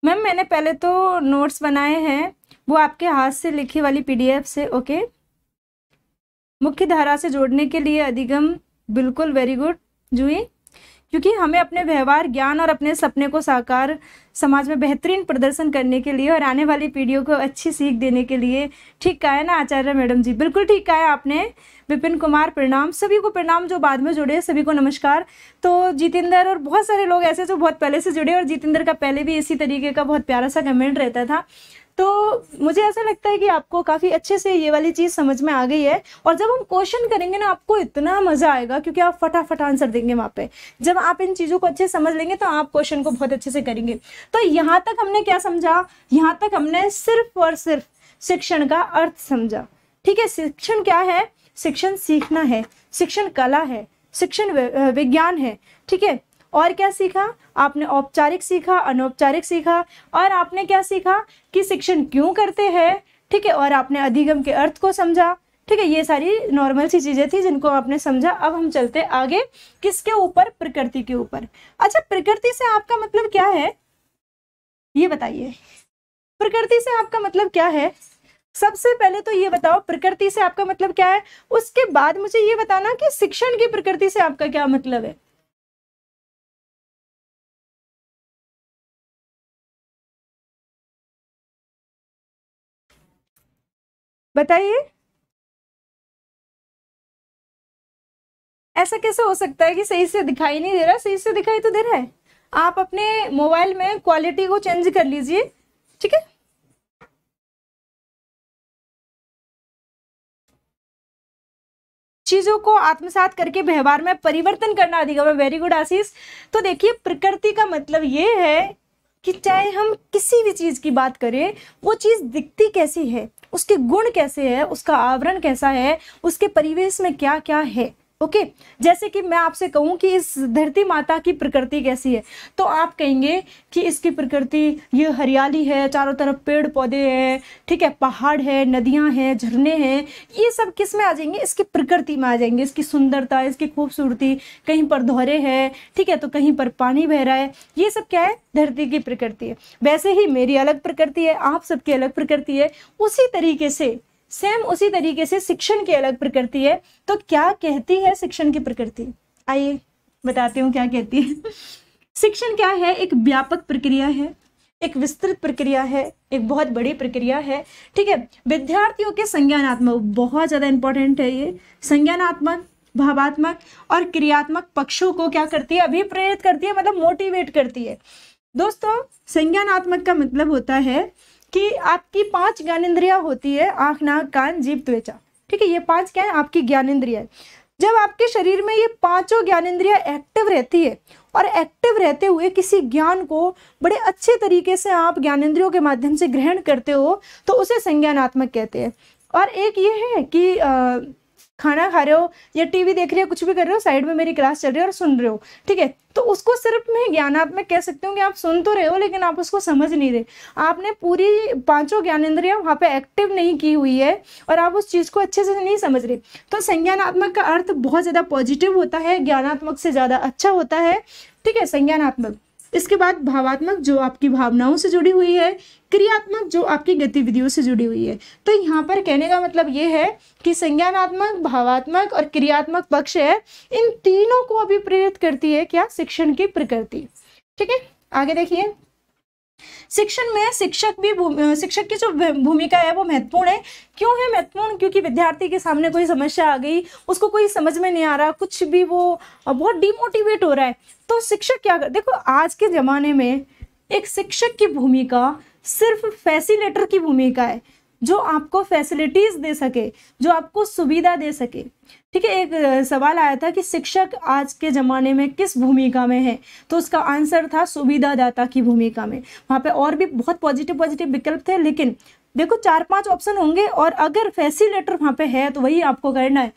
मैम मैंने पहले तो नोट्स बनाए हैं वो आपके हाथ से लिखी वाली पीडीएफ से ओके मुख्य धारा से जोड़ने के लिए अधिगम बिल्कुल वेरी गुड जूही क्योंकि हमें अपने व्यवहार ज्ञान और अपने सपने को साकार समाज में बेहतरीन प्रदर्शन करने के लिए और आने वाली पीढ़ियों को अच्छी सीख देने के लिए ठीक कहा है ना आचार्य मैडम जी बिल्कुल ठीक कहा है आपने विपिन कुमार प्रणाम सभी को प्रणाम जो बाद में जुड़े सभी को नमस्कार तो जितेंद्र और बहुत सारे लोग ऐसे जो बहुत पहले से जुड़े और जितेंद्र का पहले भी इसी तरीके का बहुत प्यारा सा कमेंट रहता था तो मुझे ऐसा लगता है कि आपको काफ़ी अच्छे से ये वाली चीज़ समझ में आ गई है और जब हम क्वेश्चन करेंगे ना आपको इतना मज़ा आएगा क्योंकि आप फटाफट आंसर देंगे वहाँ पे जब आप इन चीज़ों को अच्छे समझ लेंगे तो आप क्वेश्चन को बहुत अच्छे से करेंगे तो यहाँ तक हमने क्या समझा यहाँ तक हमने सिर्फ और सिर्फ शिक्षण का अर्थ समझा ठीक है शिक्षण क्या है शिक्षण सीखना है शिक्षण कला है शिक्षण विज्ञान है ठीक है और क्या सीखा आपने औपचारिक सीखा अनौपचारिक सीखा और आपने क्या सीखा कि शिक्षण क्यों करते हैं ठीक है और आपने अधिगम के अर्थ को समझा ठीक है ये सारी नॉर्मल सी चीज़ें थी जिनको आपने समझा अब हम चलते आगे किसके ऊपर प्रकृति के ऊपर अच्छा प्रकृति से आपका मतलब क्या है ये बताइए प्रकृति से आपका मतलब क्या है सबसे पहले तो ये बताओ प्रकृति से आपका मतलब क्या है उसके बाद मुझे ये बताना कि शिक्षण की प्रकृति से आपका क्या मतलब है बताइए ऐसा कैसे हो सकता है कि सही से दिखाई नहीं दे रहा सही से दिखाई तो दे रहा है आप अपने मोबाइल में क्वालिटी को चेंज कर लीजिए ठीक है चीजों को आत्मसात करके व्यवहार में परिवर्तन करना अधिगम वेरी गुड आशीष तो देखिए प्रकृति का मतलब ये है कि चाहे हम किसी भी चीज़ की बात करें वो चीज़ दिखती कैसी है उसके गुण कैसे है उसका आवरण कैसा है उसके परिवेश में क्या क्या है ओके जैसे कि मैं आपसे कहूँ कि इस धरती माता की प्रकृति कैसी है तो आप कहेंगे कि इसकी प्रकृति ये हरियाली है चारों तरफ पेड़ पौधे हैं ठीक है पहाड़ है नदियाँ हैं झरने हैं ये सब किस में आ जाएंगे इसकी प्रकृति में आ जाएंगे इसकी सुंदरता इसकी खूबसूरती कहीं पर धोरे है ठीक है तो कहीं पर पानी बह रहा है ये सब क्या है धरती की प्रकृति है वैसे ही मेरी अलग प्रकृति है आप सबकी अलग प्रकृति है उसी तरीके से सेम उसी तरीके से शिक्षण की अलग प्रकृति है तो क्या कहती है शिक्षण की प्रकृति आइए बताती हूँ क्या कहती है शिक्षण क्या है एक व्यापक प्रक्रिया है एक विस्तृत प्रक्रिया है एक बहुत बड़ी प्रक्रिया है ठीक है विद्यार्थियों के संज्ञानात्मक बहुत ज़्यादा इंपॉर्टेंट है ये संज्ञानात्मक भावात्मक और क्रियात्मक पक्षों को क्या करती है अभिप्रेरित करती है मतलब मोटिवेट करती है दोस्तों संज्ञानात्मक का मतलब होता है कि आपकी पांच ज्ञानेन्द्रिया होती है आँख नाक कान जीप त्वेचा ठीक है ये पांच क्या है आपकी ज्ञानेन्द्रिया है जब आपके शरीर में ये पांचों ज्ञानेन्द्रिया एक्टिव रहती है और एक्टिव रहते हुए किसी ज्ञान को बड़े अच्छे तरीके से आप ज्ञानेन्द्रियों के माध्यम से ग्रहण करते हो तो उसे संज्ञानात्मक कहते हैं और एक ये है कि आ, खाना खा रहे हो या टीवी देख रहे हो कुछ भी कर रहे हो साइड में मेरी क्लास चल रही है और सुन रहे हो ठीक है तो उसको सिर्फ मैं ज्ञानात्मक कह सकती हूँ कि आप सुन तो रहे हो लेकिन आप उसको समझ नहीं रहे आपने पूरी पांचों इंद्रिया वहाँ पे एक्टिव नहीं की हुई है और आप उस चीज़ को अच्छे से नहीं समझ रहे तो संज्ञानात्मक का अर्थ बहुत ज़्यादा पॉजिटिव होता है ज्ञानात्मक से ज़्यादा अच्छा होता है ठीक है संज्ञानात्मक इसके बाद भावात्मक जो आपकी भावनाओं से जुड़ी हुई है क्रियात्मक जो आपकी गतिविधियों से जुड़ी हुई है तो यहाँ पर कहने का मतलब ये है कि संज्ञानात्मक भावात्मक और क्रियात्मक पक्ष है इन तीनों को अभिप्रेरित करती है क्या शिक्षण की प्रकृति ठीक है आगे देखिए शिक्षण में शिक्षक भी शिक्षक की जो भूमिका है वो महत्वपूर्ण है क्यों है महत्वपूर्ण क्योंकि विद्यार्थी के सामने कोई समस्या आ गई उसको कोई समझ में नहीं आ रहा कुछ भी वो बहुत डिमोटिवेट हो रहा है तो शिक्षक क्या कर देखो आज के ज़माने में एक शिक्षक की भूमिका सिर्फ फैसिलेटर की भूमिका है जो आपको फैसिलिटीज़ दे सके जो आपको सुविधा दे सके ठीक है एक सवाल आया था कि शिक्षक आज के ज़माने में किस भूमिका में है तो उसका आंसर था सुविधादाता की भूमिका में वहाँ पे और भी बहुत पॉजिटिव पॉजिटिव विकल्प थे लेकिन देखो चार पांच ऑप्शन होंगे और अगर फैसिलेटर वहाँ पे है तो वही आपको करना है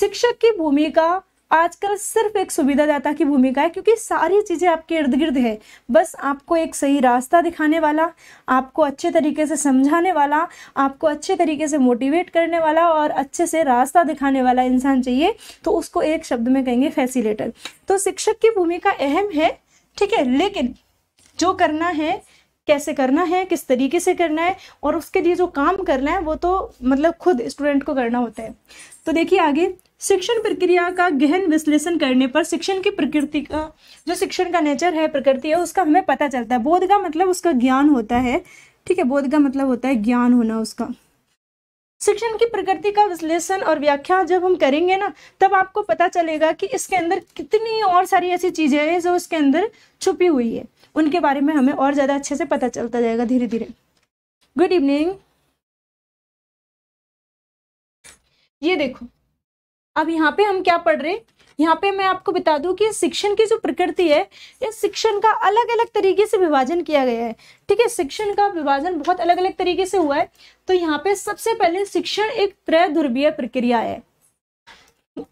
शिक्षक की भूमिका आजकल सिर्फ एक सुविधादाता की भूमिका है क्योंकि सारी चीज़ें आपके इर्द गिर्द है बस आपको एक सही रास्ता दिखाने वाला आपको अच्छे तरीके से समझाने वाला आपको अच्छे तरीके से मोटिवेट करने वाला और अच्छे से रास्ता दिखाने वाला इंसान चाहिए तो उसको एक शब्द में कहेंगे फैसिलेटर तो शिक्षक की भूमिका अहम है ठीक है लेकिन जो करना है कैसे करना है किस तरीके से करना है और उसके लिए जो काम करना है वो तो मतलब खुद स्टूडेंट को करना होता है तो देखिए आगे शिक्षण प्रक्रिया का गहन विश्लेषण करने पर शिक्षण की प्रकृति का जो शिक्षण का नेचर है प्रकृति है उसका हमें पता चलता है बोध का मतलब उसका ज्ञान होता है ठीक है बोध का मतलब होता है ज्ञान होना उसका शिक्षण की प्रकृति का विश्लेषण और व्याख्या जब हम करेंगे ना तब आपको पता चलेगा कि इसके अंदर कितनी और सारी ऐसी चीज़ें हैं जो इसके अंदर छुपी हुई है उनके बारे में हमें और ज़्यादा अच्छे से पता चलता जाएगा धीरे धीरे गुड इवनिंग ये देखो अब यहाँ पे हम क्या पढ़ रहे यहाँ पे मैं आपको बता दूं कि शिक्षण की जो प्रकृति है इस शिक्षण का अलग अलग तरीके से विभाजन किया गया है ठीक है शिक्षण का विभाजन बहुत अलग अलग तरीके से हुआ है तो यहाँ पे सबसे पहले शिक्षण एक त्रय ध्रुवीय प्रक्रिया है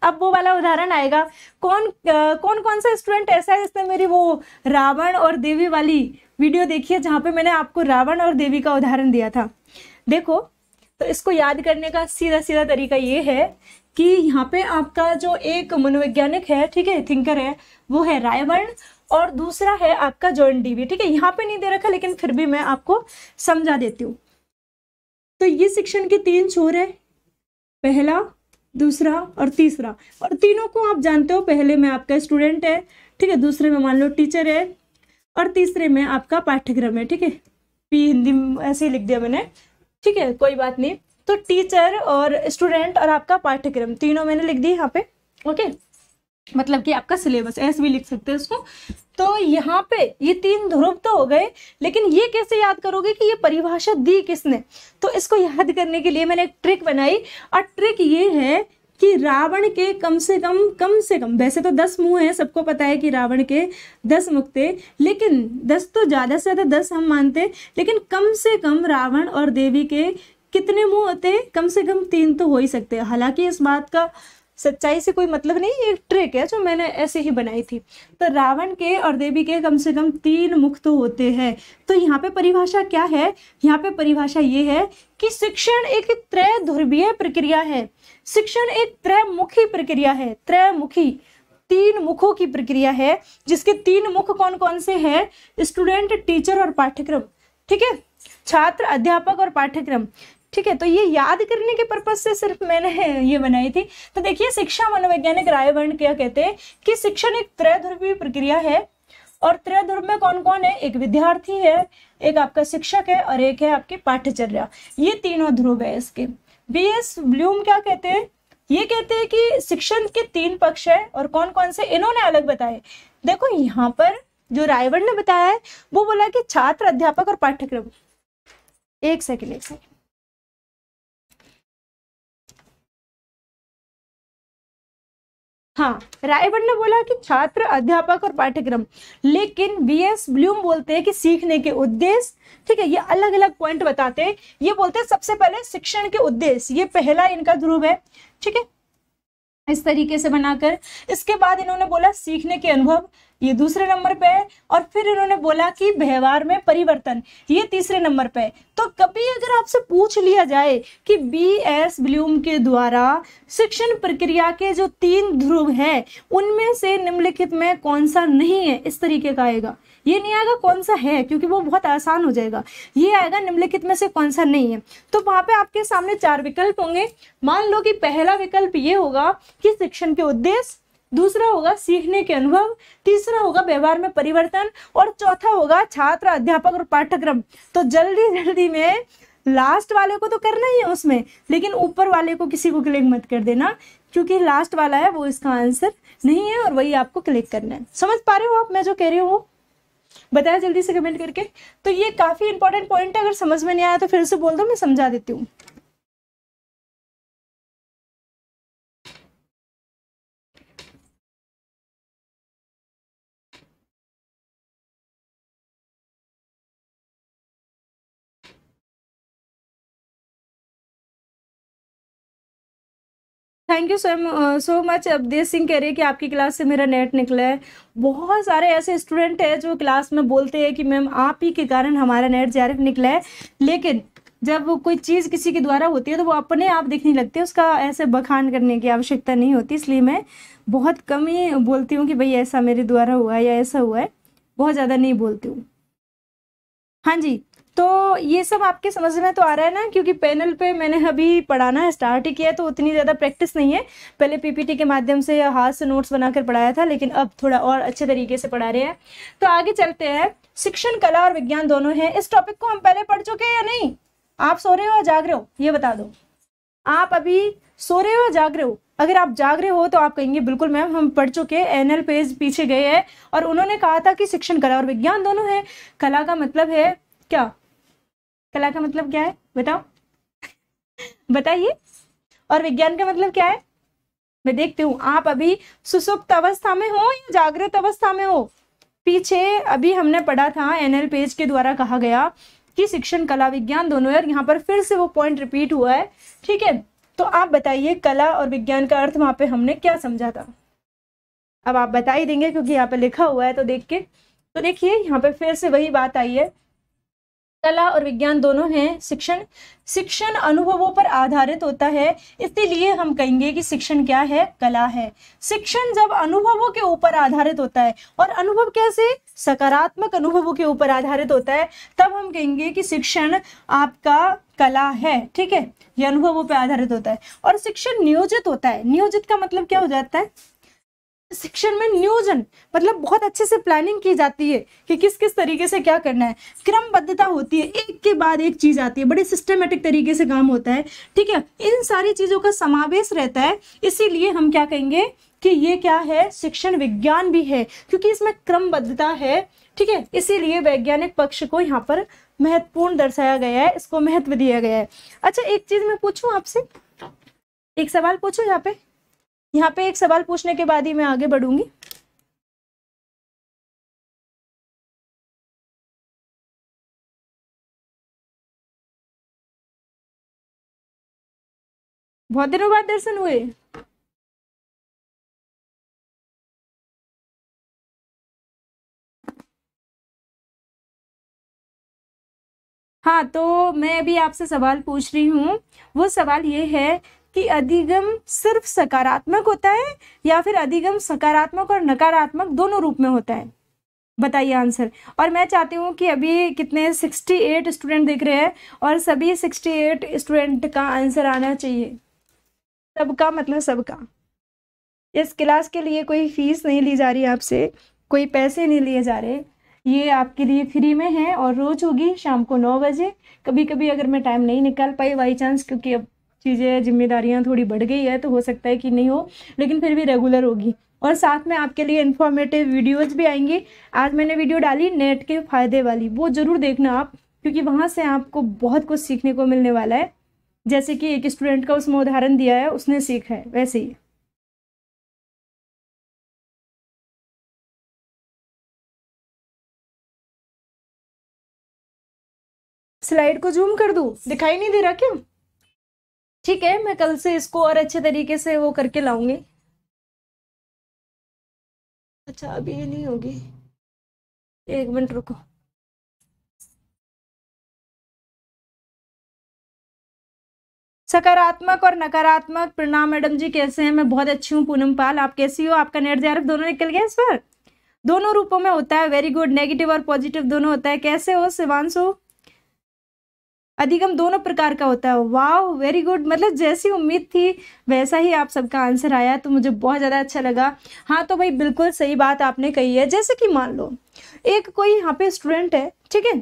अब वो वाला उदाहरण आएगा कौन आ, कौन कौन सा स्टूडेंट ऐसा है जिसने मेरी वो रावण और देवी वाली वीडियो देखी है जहाँ पे मैंने आपको रावण और देवी का उदाहरण दिया था देखो तो इसको याद करने का सीधा सीधा तरीका ये है कि यहाँ पे आपका जो एक मनोवैज्ञानिक है ठीक है थिंकर है वो है रायवर्ण और दूसरा है आपका जॉन डीवी ठीक है यहाँ पे नहीं दे रखा लेकिन फिर भी मैं आपको समझा देती हूँ तो ये शिक्षण के तीन छोर है पहला दूसरा और तीसरा और तीनों को आप जानते हो पहले में आपका स्टूडेंट है ठीक है दूसरे में मान लो टीचर है और तीसरे में आपका पाठ्यक्रम है ठीक है पी हिंदी ऐसे ही लिख दिया मैंने ठीक है कोई बात नहीं तो टीचर और स्टूडेंट और आपका पाठ्यक्रम तीनों मैंने लिख दी यहाँ पे ओके मतलब कि आपका सिलेबस ऐसे भी लिख सकते हैं उसको तो यहाँ पे ये तीन ध्रुव तो हो गए लेकिन ये कैसे याद करोगे कि ये परिभाषा दी किसने तो इसको याद करने के लिए मैंने एक ट्रिक बनाई और ट्रिक ये है कि रावण के कम से कम कम से कम वैसे तो दस मुंह हैं सबको पता है कि रावण के दस मुख थे लेकिन दस तो ज़्यादा से ज़्यादा दस हम मानते लेकिन कम से कम रावण और देवी के कितने मुंह होते हैं कम से कम तीन तो हो ही सकते हैं हालांकि इस बात का सच्चाई से कोई मतलब नहीं एक ट्रिक है जो मैंने ऐसे ही बनाई थी तो रावण के और देवी के कम से कम तीन मुख तो होते हैं तो यहाँ पे परिभाषा क्या है यहाँ पे परिभाषा ये है कि शिक्षण एक त्रय ध्रुवीय प्रक्रिया है शिक्षण एक त्रैमुखी प्रक्रिया है त्रैमुखी तीन मुखों की प्रक्रिया है जिसके तीन मुख कौन कौन से है स्टूडेंट टीचर और पाठ्यक्रम ठीक है छात्र अध्यापक और पाठ्यक्रम ठीक है तो ये याद करने के पर्पज से सिर्फ मैंने ये बनाई थी तो देखिए शिक्षा मनोवैज्ञानिक रायवर्ण क्या कहते हैं कि शिक्षण एक त्रैध्रुवी प्रक्रिया है और त्रैध्रुव में कौन कौन है एक विद्यार्थी है एक आपका शिक्षक है और एक है आपकी पाठ्यचर्या ये तीनों ध्रुव है इसके बी एस ब्लूम क्या कहते हैं ये कहते हैं कि शिक्षण के तीन पक्ष है और कौन कौन से इन्होंने अलग बताए देखो यहाँ पर जो रायवण ने बताया है वो बोला कि छात्र अध्यापक और पाठ्यक्रम एक सेकेंड एक सेकेंड हाँ रायबन ने बोला कि छात्र अध्यापक और पाठ्यक्रम लेकिन बी एस ब्लूम बोलते हैं कि सीखने के उद्देश्य ठीक है ये अलग अलग पॉइंट बताते हैं ये बोलते हैं सबसे पहले शिक्षण के उद्देश्य ये पहला इनका ध्रुव है ठीक है इस तरीके से बनाकर इसके बाद इन्होंने बोला सीखने के अनुभव ये दूसरे नंबर पे है और फिर इन्होंने बोला कि व्यवहार में परिवर्तन ये तीसरे नंबर पे है तो कभी अगर आपसे पूछ लिया जाए कि बी एस ब्लूम के द्वारा शिक्षण प्रक्रिया के जो तीन ध्रुव हैं उनमें से निम्नलिखित में कौन सा नहीं है इस तरीके का आएगा ये नहीं आएगा कौन सा है क्योंकि वो बहुत आसान हो जाएगा ये आएगा निम्नलिखित में से कौन सा नहीं है तो वहां पे आपके सामने चार विकल्प होंगे मान लो कि पहला विकल्प ये होगा कि शिक्षण के उद्देश्य दूसरा होगा सीखने के अनुभव तीसरा होगा व्यवहार में परिवर्तन और चौथा होगा छात्र अध्यापक और पाठ्यक्रम तो जल्दी जल्दी में लास्ट वाले को तो करना ही है उसमें लेकिन ऊपर वाले को किसी को क्लिक मत कर देना क्योंकि लास्ट वाला है वो इसका आंसर नहीं है और वही आपको क्लिक करना है समझ पा रहे हो आप मैं जो कह रही हूँ बताया जल्दी से कमेंट करके तो ये काफ़ी इंपॉर्टेंट पॉइंट है अगर समझ में नहीं आया तो फिर से बोल दो मैं समझा देती हूँ thank you so so much Awadhesh Singh कह रहे हैं कि आपकी क्लास से मेरा नेट निकला है बहुत सारे ऐसे स्टूडेंट हैं जो क्लास में बोलते हैं कि मैम आप ही के कारण हमारा नेट जारिफ निकला है लेकिन जब कोई चीज़ किसी के द्वारा होती है तो वो अपने आप दिखने लगती है उसका ऐसे बखान करने की आवश्यकता नहीं होती इसलिए मैं बहुत कम ही बोलती हूँ कि भाई ऐसा मेरे द्वारा हुआ है या ऐसा हुआ है बहुत ज़्यादा नहीं बोलती हूँ हाँ जी तो ये सब आपके समझ में तो आ रहा है ना क्योंकि पैनल पे मैंने अभी पढ़ाना स्टार्ट ही किया तो उतनी ज़्यादा प्रैक्टिस नहीं है पहले पीपीटी के माध्यम से हाथ से नोट्स बनाकर पढ़ाया था लेकिन अब थोड़ा और अच्छे तरीके से पढ़ा रहे हैं तो आगे चलते हैं शिक्षण कला और विज्ञान दोनों हैं इस टॉपिक को हम पहले पढ़ चुके हैं या नहीं आप सो रहे हो या जाग रहे हो ये बता दो आप अभी सो रहे हो या जाग रहे हो अगर आप जाग रहे हो तो आप कहेंगे बिल्कुल मैम हम पढ़ चुके हैं एल पेज पीछे गए हैं और उन्होंने कहा था कि शिक्षण कला और विज्ञान दोनों है कला का मतलब है क्या कला का मतलब क्या है बताओ बताइए और विज्ञान का मतलब क्या है मैं देखती हूँ आप अभी सुसुप्त अवस्था में हो या जागृत अवस्था में हो पीछे अभी हमने पढ़ा था एनएल पेज के द्वारा कहा गया कि शिक्षण कला विज्ञान दोनों और यहाँ पर फिर से वो पॉइंट रिपीट हुआ है ठीक है तो आप बताइए कला और विज्ञान का अर्थ वहां पे हमने क्या समझा था अब आप बता ही देंगे क्योंकि यहाँ पे लिखा हुआ है तो देख के तो देखिए यहाँ पे फिर से वही बात आई है कला और विज्ञान दोनों हैं शिक्षण शिक्षण अनुभवों पर आधारित होता है इसीलिए हम कहेंगे कि शिक्षण क्या है कला है शिक्षण जब अनुभवों के ऊपर आधारित होता है और अनुभव कैसे सकारात्मक अनुभवों के ऊपर आधारित होता है तब हम कहेंगे कि शिक्षण आपका कला है ठीक है यह अनुभवों पर आधारित होता है और शिक्षण नियोजित होता है नियोजित का मतलब क्या हो जाता है शिक्षण में नियोजन मतलब बहुत अच्छे से प्लानिंग की जाती है कि किस किस तरीके से क्या करना है क्रमबद्धता होती है एक के बाद एक चीज़ आती है बड़े सिस्टमेटिक तरीके से काम होता है ठीक है इन सारी चीज़ों का समावेश रहता है इसीलिए हम क्या कहेंगे कि ये क्या है शिक्षण विज्ञान भी है क्योंकि इसमें क्रमबद्धता है ठीक है इसीलिए वैज्ञानिक पक्ष को यहाँ पर महत्वपूर्ण दर्शाया गया है इसको महत्व दिया गया है अच्छा एक चीज़ मैं पूछू आपसे एक सवाल पूछू यहाँ पे यहाँ पे एक सवाल पूछने के बाद ही मैं आगे बढ़ूंगी बहुत दिनों बाद दर्शन हुए हाँ तो मैं अभी आपसे सवाल पूछ रही हूँ वो सवाल ये है कि अधिगम सिर्फ सकारात्मक होता है या फिर अधिगम सकारात्मक और नकारात्मक दोनों रूप में होता है बताइए आंसर और मैं चाहती हूँ कि अभी कितने 68 स्टूडेंट देख रहे हैं और सभी 68 स्टूडेंट का आंसर आना चाहिए सबका मतलब सबका इस क्लास के लिए कोई फीस नहीं ली जा रही आपसे कोई पैसे नहीं लिए जा रहे ये आपके लिए फ्री में है और रोज़ होगी शाम को नौ बजे कभी कभी अगर मैं टाइम नहीं निकाल पाई बाई चांस क्योंकि अब चीज़ें जिम्मेदारियाँ थोड़ी बढ़ गई है तो हो सकता है कि नहीं हो लेकिन फिर भी रेगुलर होगी और साथ में आपके लिए इन्फॉर्मेटिव वीडियोज़ भी आएंगे आज मैंने वीडियो डाली नेट के फ़ायदे वाली वो ज़रूर देखना आप क्योंकि वहाँ से आपको बहुत कुछ सीखने को मिलने वाला है जैसे कि एक स्टूडेंट का उसमें उदाहरण दिया है उसने सीखा है वैसे ही स्लाइड को जूम कर दू दिखाई नहीं दे रहा क्या ठीक है मैं कल से इसको और अच्छे तरीके से वो करके लाऊंगी अच्छा अभी ये नहीं होगी एक मिनट रुको सकारात्मक और नकारात्मक प्रणाम मैडम जी कैसे हैं मैं बहुत अच्छी हूँ पूनम पाल आप कैसी हो आपका नेट जेआरएफ दोनों निकल गया इस पर दोनों रूपों में होता है वेरी गुड नेगेटिव और पॉजिटिव दोनों होता है कैसे हो शिवांशु अधिगम दोनों प्रकार का होता है वाह वेरी गुड मतलब जैसी उम्मीद थी वैसा ही आप सबका आंसर आया तो मुझे बहुत ज़्यादा अच्छा लगा हाँ तो भाई बिल्कुल सही बात आपने कही है जैसे कि मान लो एक कोई यहाँ पे स्टूडेंट है ठीक है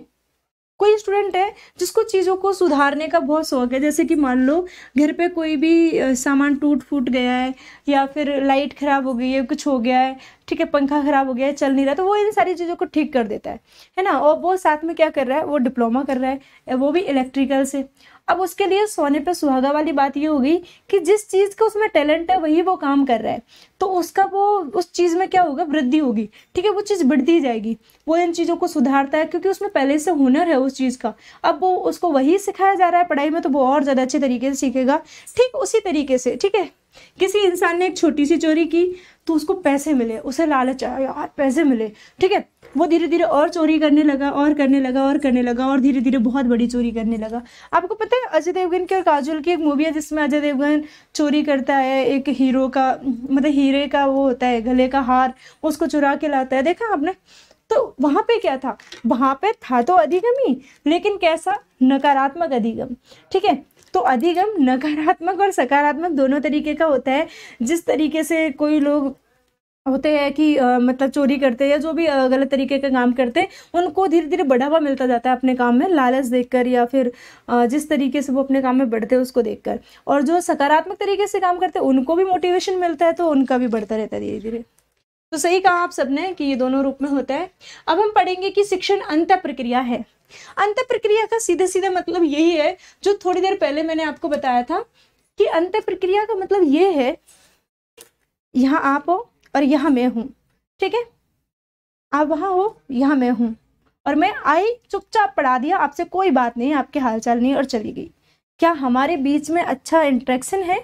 कोई स्टूडेंट है जिसको चीज़ों को सुधारने का बहुत शौक है जैसे कि मान लो घर पे कोई भी सामान टूट फूट गया है या फिर लाइट ख़राब हो गई है कुछ हो गया है ठीक है पंखा खराब हो गया है चल नहीं रहा तो वो इन सारी चीज़ों को ठीक कर देता है है ना और वो साथ में क्या कर रहा है वो डिप्लोमा कर रहा है वो भी इलेक्ट्रिकल से अब उसके लिए सोने पे सुहागा वाली बात ये हो गई कि जिस चीज़ का उसमें टैलेंट है वही वो काम कर रहा है तो उसका वो उस चीज़ में क्या होगा वृद्धि होगी ठीक है वो चीज़ बढ़ती जाएगी वो इन चीज़ों को सुधारता है क्योंकि उसमें पहले से हुनर है उस चीज़ का अब वो उसको वही सिखाया जा रहा है पढ़ाई में तो वो और ज़्यादा अच्छे तरीके से सीखेगा ठीक उसी तरीके से ठीक है किसी इंसान ने एक छोटी सी चोरी की तो उसको पैसे मिले उसे लालच आया यार पैसे मिले ठीक है वो धीरे धीरे और चोरी करने लगा और करने लगा और करने लगा और धीरे धीरे बहुत बड़ी चोरी करने लगा आपको पता है अजय देवगन की और काजोल की एक मूवी है जिसमें अजय देवगन चोरी करता है एक हीरो का मतलब हीरे का वो होता है गले का हार उसको चुरा के लाता है देखा आपने तो वहाँ पे क्या था वहाँ पे था तो अधिगम ही लेकिन कैसा नकारात्मक अधिगम ठीक है तो अधिगम नकारात्मक और सकारात्मक दोनों तरीके का होता है जिस तरीके से कोई लोग होते हैं कि आ, मतलब चोरी करते हैं या जो भी गलत तरीके का काम करते हैं उनको धीरे धीरे बढ़ावा मिलता जाता है अपने काम में लालच देखकर या फिर आ, जिस तरीके से वो अपने काम में बढ़ते हैं उसको देखकर और जो सकारात्मक तरीके से काम करते हैं उनको भी मोटिवेशन मिलता है तो उनका भी बढ़ता रहता है धीरे धीरे तो सही कहा आप सबने कि ये दोनों रूप में होता है अब हम पढ़ेंगे कि शिक्षण अंत प्रक्रिया है अंत प्रक्रिया का सीधे सीधे मतलब यही है जो थोड़ी देर पहले मैंने आपको बताया था कि अंत प्रक्रिया का मतलब ये है यहाँ आप हो और यहाँ मैं हूँ ठीक है आप वहाँ हो यहाँ मैं हूँ और मैं आई चुपचाप पढ़ा दिया आपसे कोई बात नहीं आपके हालचाल नहीं और चली गई क्या हमारे बीच में अच्छा इंट्रैक्शन है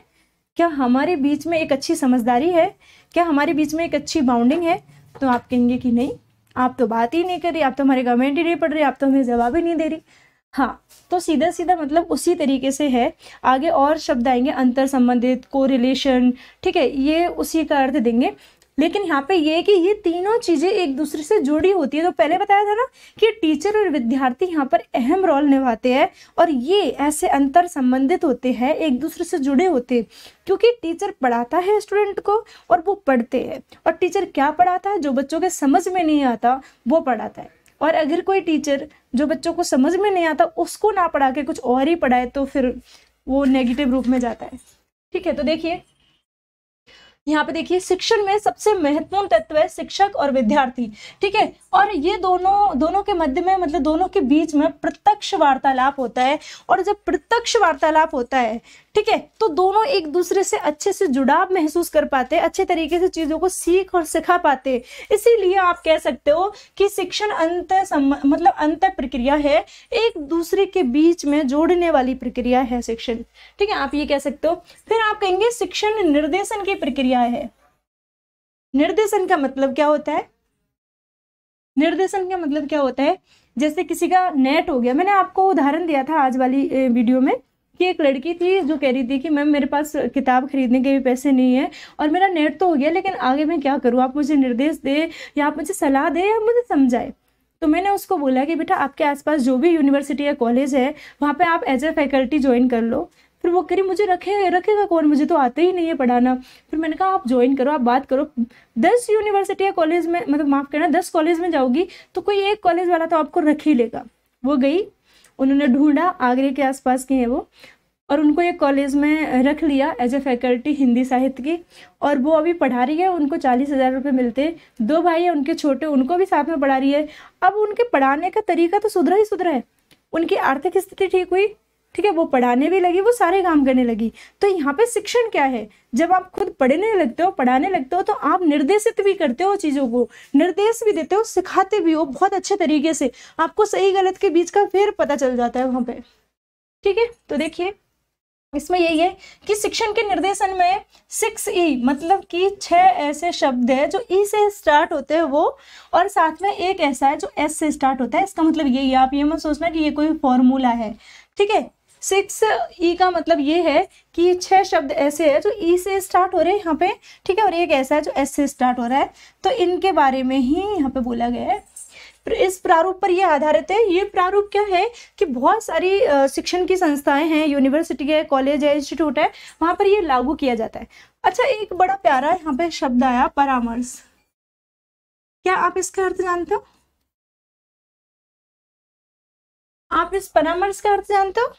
क्या हमारे बीच में एक अच्छी समझदारी है क्या हमारे बीच में एक अच्छी बाउंडिंग है तो आप कहेंगे कि नहीं आप तो बात ही नहीं कर रही आप तो हमारे कमेंट ही नहीं पढ़ रही आप तो हमें जवाब ही नहीं दे रही हाँ तो सीधा सीधा मतलब उसी तरीके से है आगे और शब्द आएंगे अंतर संबंधित को रिलेशन ठीक है ये उसी का अर्थ देंगे लेकिन यहाँ पे ये कि ये तीनों चीज़ें एक दूसरे से जुड़ी होती है तो पहले बताया था ना कि टीचर और विद्यार्थी यहाँ पर अहम रोल निभाते हैं और ये ऐसे अंतर संबंधित होते हैं एक दूसरे से जुड़े होते हैं क्योंकि टीचर पढ़ाता है स्टूडेंट को और वो पढ़ते हैं और टीचर क्या पढ़ाता है जो बच्चों के समझ में नहीं आता वो पढ़ाता है और अगर कोई टीचर जो बच्चों को समझ में नहीं आता उसको ना पढ़ा के कुछ और ही पढ़ाए तो फिर वो नेगेटिव रूप में जाता है ठीक है तो देखिए यहाँ पे देखिए शिक्षण में सबसे महत्वपूर्ण तत्व है शिक्षक और विद्यार्थी ठीक है और ये दोनों दोनों के मध्य में मतलब दोनों के बीच में प्रत्यक्ष वार्तालाप होता है और जब प्रत्यक्ष वार्तालाप होता है ठीक है तो दोनों एक दूसरे से अच्छे से जुड़ाव महसूस कर पाते हैं अच्छे तरीके से चीज़ों को सीख और सिखा पाते हैं इसीलिए आप कह सकते हो कि शिक्षण अंत मतलब अंत प्रक्रिया है एक दूसरे के बीच में जोड़ने वाली प्रक्रिया है शिक्षण ठीक है आप ये कह सकते हो फिर आप कहेंगे शिक्षण निर्देशन की प्रक्रिया है निर्देशन का मतलब क्या होता है निर्देशन का मतलब क्या होता है जैसे किसी का नेट हो गया मैंने आपको उदाहरण दिया था आज वाली वीडियो में कि एक लड़की थी जो कह रही थी कि मैम मेरे पास किताब खरीदने के भी पैसे नहीं है और मेरा नेट तो हो गया लेकिन आगे मैं क्या करूँ आप मुझे निर्देश दें या आप मुझे सलाह दें या मुझे समझाए तो मैंने उसको बोला कि बेटा आपके आसपास जो भी यूनिवर्सिटी या कॉलेज है वहाँ पे आप एज ए फैकल्टी ज्वाइन कर लो फिर वो करी मुझे रखे रखेगा कौन मुझे तो आते ही नहीं है पढ़ाना फिर मैंने कहा आप ज्वाइन करो आप बात करो दस यूनिवर्सिटी या कॉलेज में मतलब माफ़ करना दस कॉलेज में जाओगी तो कोई एक कॉलेज वाला तो आपको रख ही लेगा वो गई उन्होंने ढूंढा आगरे के आसपास के हैं वो और उनको एक कॉलेज में रख लिया एज ए फैकल्टी हिंदी साहित्य की और वो अभी पढ़ा रही है उनको चालीस हज़ार रुपये मिलते दो भाई हैं उनके छोटे उनको भी साथ में पढ़ा रही है अब उनके पढ़ाने का तरीका तो सुधरा ही सुधरा है उनकी आर्थिक स्थिति ठीक हुई ठीक है वो पढ़ाने भी लगी वो सारे काम करने लगी तो यहाँ पे शिक्षण क्या है जब आप खुद पढ़ने लगते हो पढ़ाने लगते हो तो आप निर्देशित भी करते हो चीज़ों को निर्देश भी देते हो सिखाते भी हो बहुत अच्छे तरीके से आपको सही गलत के बीच का फिर पता चल जाता है वहाँ पे ठीक है तो देखिए इसमें यही है कि शिक्षण के निर्देशन में सिक्स ई e, मतलब कि छह ऐसे शब्द है जो ई e से स्टार्ट होते हैं वो और साथ में एक ऐसा है जो एस से स्टार्ट होता है इसका मतलब यही है आप ये मत सोचना कि ये कोई फॉर्मूला है ठीक है सिक्स ई का मतलब ये है कि छह शब्द ऐसे हैं जो ई से स्टार्ट हो रहे हैं यहाँ पे ठीक है और एक ऐसा है जो एस से स्टार्ट हो रहा है तो इनके बारे में ही यहाँ पे बोला गया है इस प्रारूप पर यह आधारित है ये प्रारूप क्या है कि बहुत सारी शिक्षण की संस्थाएं हैं यूनिवर्सिटी है कॉलेज है इंस्टीट्यूट है वहां पर ये लागू किया जाता है अच्छा एक बड़ा प्यारा यहाँ पे शब्द आया परामर्श क्या आप इसका अर्थ जानते हो आप इस परामर्श का अर्थ जानते हो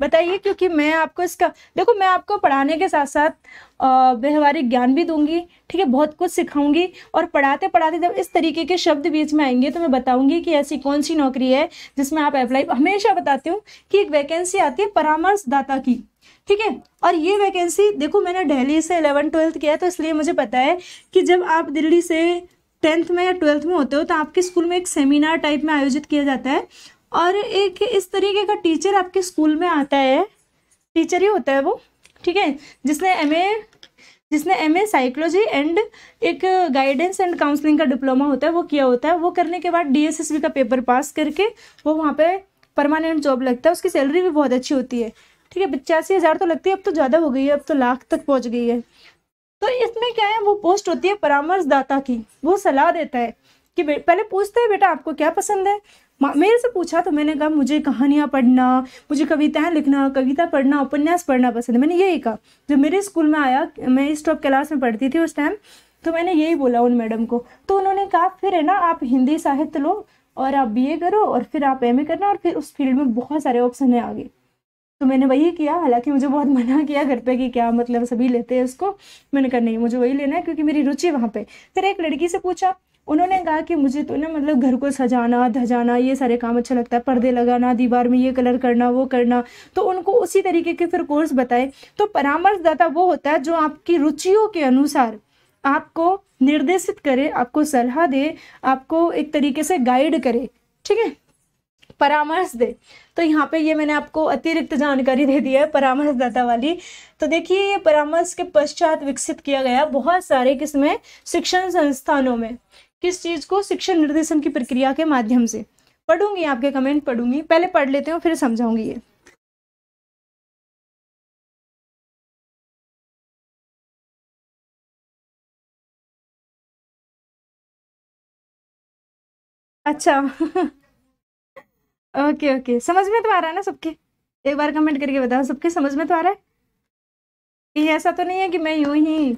बताइए क्योंकि मैं आपको इसका देखो मैं आपको पढ़ाने के साथ साथ व्यवहारिक ज्ञान भी दूंगी ठीक है बहुत कुछ सिखाऊंगी और पढ़ाते पढ़ाते जब इस तरीके के शब्द बीच में आएंगे तो मैं बताऊंगी कि ऐसी कौन सी नौकरी है जिसमें आप अप्लाई हमेशा बताती हूँ कि एक वैकेंसी आती है परामर्शदाता की ठीक है और ये वैकेंसी देखो मैंने डेली से इलेवन ट्वेल्थ किया है तो इसलिए मुझे पता है कि जब आप दिल्ली से टेंथ में या ट्वेल्थ में होते हो तो आपके स्कूल में एक सेमिनार टाइप में आयोजित किया जाता है और एक इस तरीके का टीचर आपके स्कूल में आता है टीचर ही होता है वो ठीक है जिसने एम जिसने एम ए साइकोलॉजी एंड एक गाइडेंस एंड काउंसलिंग का डिप्लोमा होता है वो किया होता है वो करने के बाद डी का पेपर पास करके वो वहाँ पर परमानेंट जॉब लगता है उसकी सैलरी भी बहुत अच्छी होती है ठीक है पचासी हज़ार तो लगती है अब तो ज़्यादा हो गई है अब तो लाख तक पहुँच गई है तो इसमें क्या है वो पोस्ट होती है परामर्शदाता की वो सलाह देता है कि पहले पूछते हैं बेटा आपको क्या पसंद है मेरे से पूछा तो मैंने कहा मुझे कहानियाँ पढ़ना मुझे कविताएं लिखना कविता पढ़ना उपन्यास पढ़ना पसंद है मैंने यही कहा जब मेरे स्कूल में आया मैं इस टॉप क्लास में पढ़ती थी उस टाइम तो मैंने यही बोला उन मैडम को तो उन्होंने कहा फिर है ना आप हिंदी साहित्य लो और आप बी करो और फिर आप एम करना और फिर उस फील्ड में बहुत सारे ऑप्शन है आगे तो मैंने वही किया हालांकि मुझे बहुत मना किया घर पे कि क्या मतलब सभी लेते हैं उसको मैंने कहा नहीं मुझे वही लेना है क्योंकि मेरी रुचि वहाँ पे फिर एक लड़की से पूछा उन्होंने कहा कि मुझे तो ना मतलब घर को सजाना धजाना ये सारे काम अच्छा लगता है पर्दे लगाना दीवार में ये कलर करना वो करना तो उनको उसी तरीके के फिर कोर्स बताए तो परामर्शदाता वो होता है जो आपकी रुचियों के अनुसार आपको निर्देशित करे आपको सलाह दे आपको एक तरीके से गाइड करे ठीक है परामर्श दे तो यहाँ पे ये मैंने आपको अतिरिक्त जानकारी दे दी है परामर्शदाता वाली तो देखिए ये परामर्श के पश्चात विकसित किया गया बहुत सारे किस्में शिक्षण संस्थानों में किस चीज़ को शिक्षण निर्देशन की प्रक्रिया के माध्यम से पढ़ूंगी आपके कमेंट पढ़ूंगी पहले पढ़ लेते हो फिर समझाऊंगी ये अच्छा ओके ओके समझ में तो आ रहा है ना सबके एक बार कमेंट करके बताओ सबके समझ में तो आ रहा है ये ऐसा तो नहीं है कि मैं यूं ही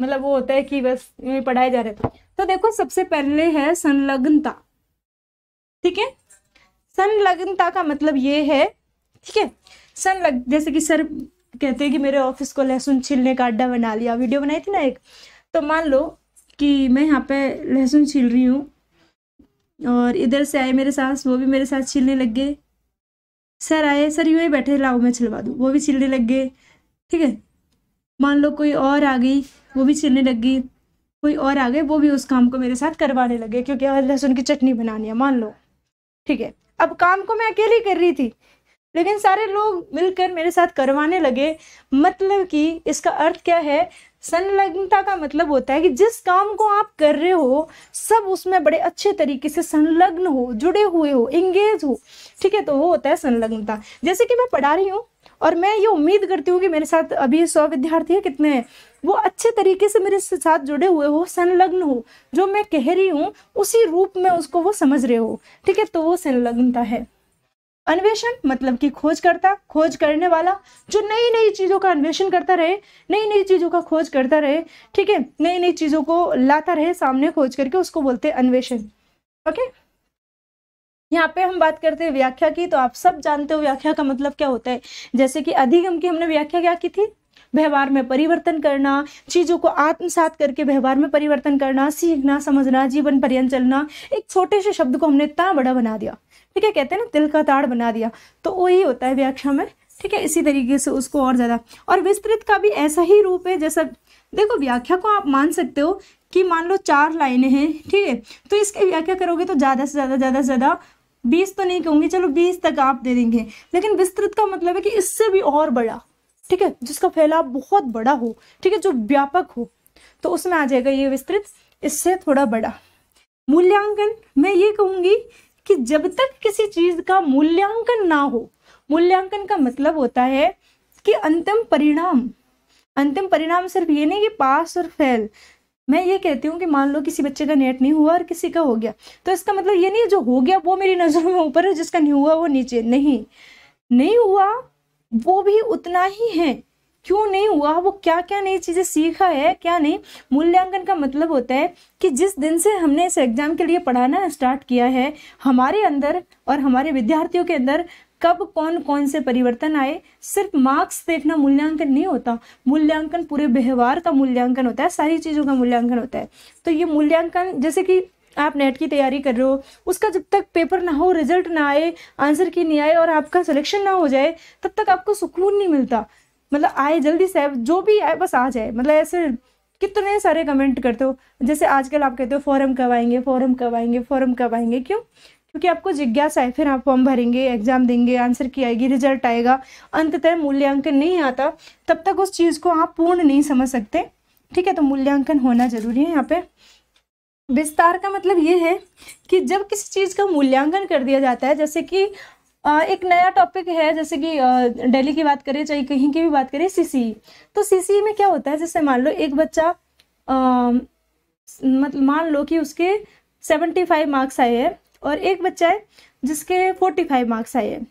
मतलब वो होता है कि बस यूं ही पढ़ाए जा रहे थे तो देखो सबसे पहले है संलग्नता ठीक है संलग्नता का मतलब ये है ठीक है संलग्न जैसे कि सर कहते हैं कि मेरे ऑफिस को लहसुन छीलने का अड्डा बना लिया वीडियो बनाई थी ना एक तो मान लो कि मैं यहाँ पे लहसुन छील रही हूँ और इधर से आए मेरे सास वो भी मेरे साथ छीलने लग गए सर आए सर यूँ ही बैठे लाओ मैं छिलवा दूँ वो भी छिलने लग गए ठीक है मान लो कोई और आ गई वो भी छिलने लग गई कोई और आ गए वो भी उस काम को मेरे साथ करवाने लगे क्योंकि लहसुन की चटनी बनानी है मान लो ठीक है अब काम को मैं अकेली कर रही थी लेकिन सारे लोग मिलकर मेरे साथ करवाने लगे मतलब कि इसका अर्थ क्या है संलग्नता का मतलब होता है कि जिस काम को आप कर रहे हो सब उसमें बड़े अच्छे तरीके से संलग्न हो जुड़े हुए हो इंगेज हो ठीक है तो वो होता है संलग्नता जैसे कि मैं पढ़ा रही हूँ और मैं ये उम्मीद करती हूँ कि मेरे साथ अभी सौ विद्यार्थी है कितने वो अच्छे तरीके से मेरे साथ जुड़े हुए हो संलग्न हो जो मैं कह रही हूँ उसी रूप में उसको वो समझ रहे हो ठीक है तो वो संलग्नता है अन्वेषण मतलब कि खोज करता खोज करने वाला जो नई नई चीज़ों का अन्वेषण करता रहे नई नई चीज़ों का खोज करता रहे ठीक है नई नई चीज़ों को लाता रहे सामने खोज करके उसको बोलते हैं अन्वेषण ओके यहाँ पे हम बात करते हैं व्याख्या की तो आप सब जानते हो व्याख्या का मतलब क्या होता है जैसे कि अधिगम की हमने व्याख्या क्या की थी व्यवहार में परिवर्तन करना चीज़ों को आत्मसात करके व्यवहार में परिवर्तन करना सीखना समझना जीवन पर्यंत चलना एक छोटे से शब्द को हमने इतना बड़ा बना दिया ठीक है कहते हैं ना दिल का ताड़ बना दिया तो वही होता है व्याख्या में ठीक है इसी तरीके से उसको और ज़्यादा और विस्तृत का भी ऐसा ही रूप है जैसा देखो व्याख्या को आप मान सकते हो कि मान लो चार लाइनें हैं ठीक है तो इसकी व्याख्या करोगे तो ज़्यादा से ज़्यादा ज़्यादा से ज़्यादा बीस तो नहीं कहूँगी चलो बीस तक आप दे देंगे लेकिन विस्तृत का मतलब है कि इससे भी और बड़ा ठीक है जिसका फैलाव बहुत बड़ा हो ठीक है जो व्यापक हो तो उसमें आ जाएगा ये विस्तृत इससे थोड़ा बड़ा मूल्यांकन मैं ये कहूंगी कि जब तक किसी चीज़ का मूल्यांकन ना हो मूल्यांकन का मतलब होता है कि अंतिम परिणाम अंतिम परिणाम सिर्फ ये नहीं कि पास और फेल मैं ये कहती हूँ कि मान लो किसी बच्चे का नेट नहीं हुआ और किसी का हो गया तो इसका मतलब ये नहीं जो हो गया वो मेरी नज़र में ऊपर है जिसका नहीं हुआ वो नीचे नहीं नहीं हुआ वो भी उतना ही है क्यों नहीं हुआ वो क्या क्या नई चीज़ें सीखा है क्या नहीं मूल्यांकन का मतलब होता है कि जिस दिन से हमने इस एग्ज़ाम के लिए पढ़ाना स्टार्ट किया है हमारे अंदर और हमारे विद्यार्थियों के अंदर कब कौन कौन से परिवर्तन आए सिर्फ मार्क्स देखना मूल्यांकन नहीं होता मूल्यांकन पूरे व्यवहार का मूल्यांकन होता है सारी चीज़ों का मूल्यांकन होता है तो ये मूल्यांकन जैसे कि आप नेट की तैयारी कर रहे हो उसका जब तक पेपर ना हो रिजल्ट ना आए आंसर की नहीं आए और आपका सिलेक्शन ना हो जाए तब तक आपको सुकून नहीं मिलता मतलब आए जल्दी से जो भी आए बस आ जाए मतलब ऐसे कितने सारे कमेंट करते हो जैसे आजकल आप कहते हो फॉर्म कब आएंगे फॉर्म कब आएंगे फॉरम कब आएंगे क्यों क्योंकि आपको जिज्ञासा है फिर आप फॉर्म भरेंगे एग्जाम देंगे आंसर की आएगी रिजल्ट आएगा अंततः मूल्यांकन नहीं आता तब तक उस चीज़ को आप पूर्ण नहीं समझ सकते ठीक है तो मूल्यांकन होना जरूरी है यहाँ पे विस्तार का मतलब ये है कि जब किसी चीज़ का मूल्यांकन कर दिया जाता है जैसे कि एक नया टॉपिक है जैसे कि दिल्ली की बात करें चाहे कहीं की भी बात करें सीसी e. तो सीसी e में क्या होता है जैसे मान लो एक बच्चा मतलब मान लो कि उसके सेवेंटी फाइव मार्क्स आए हैं और एक बच्चा है जिसके फोर्टी फाइव मार्क्स आए हैं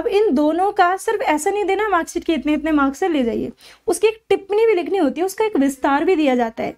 अब इन दोनों का सिर्फ ऐसा नहीं देना मार्कशीट के इतने इतने मार्क्स से ले जाइए उसकी एक टिप्पणी भी लिखनी होती है उसका एक विस्तार भी दिया जाता है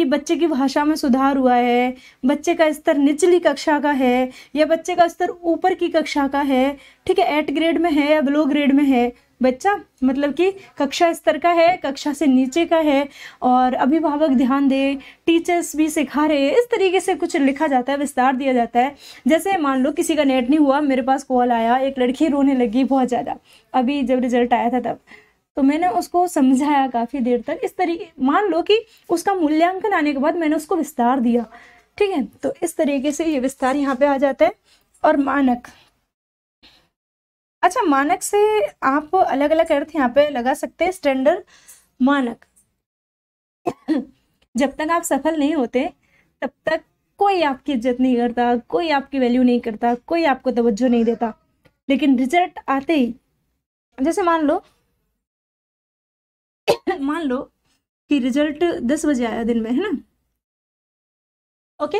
कि बच्चे की भाषा में सुधार हुआ है बच्चे का स्तर निचली कक्षा का है या बच्चे का स्तर ऊपर की कक्षा का है ठीक है एट ग्रेड में है या ब्लो ग्रेड में है बच्चा मतलब कि कक्षा स्तर का है कक्षा से नीचे का है और अभिभावक ध्यान दे टीचर्स भी सिखा रहे हैं इस तरीके से कुछ लिखा जाता है विस्तार दिया जाता है जैसे मान लो किसी का नेट नहीं हुआ मेरे पास कॉल आया एक लड़की रोने लगी बहुत ज़्यादा अभी जब रिजल्ट आया था तब तो मैंने उसको समझाया काफ़ी देर तक इस तरीके मान लो कि उसका मूल्यांकन आने के बाद मैंने उसको विस्तार दिया ठीक है तो इस तरीके से ये विस्तार यहाँ पे आ जाता है और मानक अच्छा मानक से आप अलग अलग अर्थ यहाँ पे लगा सकते हैं स्टैंडर्ड मानक जब तक आप सफल नहीं होते तब तक कोई आपकी इज्जत नहीं करता कोई आपकी वैल्यू नहीं करता कोई आपको तवज्जो नहीं देता लेकिन रिजल्ट आते ही जैसे मान लो मान लो कि रिजल्ट दस बजे आया दिन में है ना ओके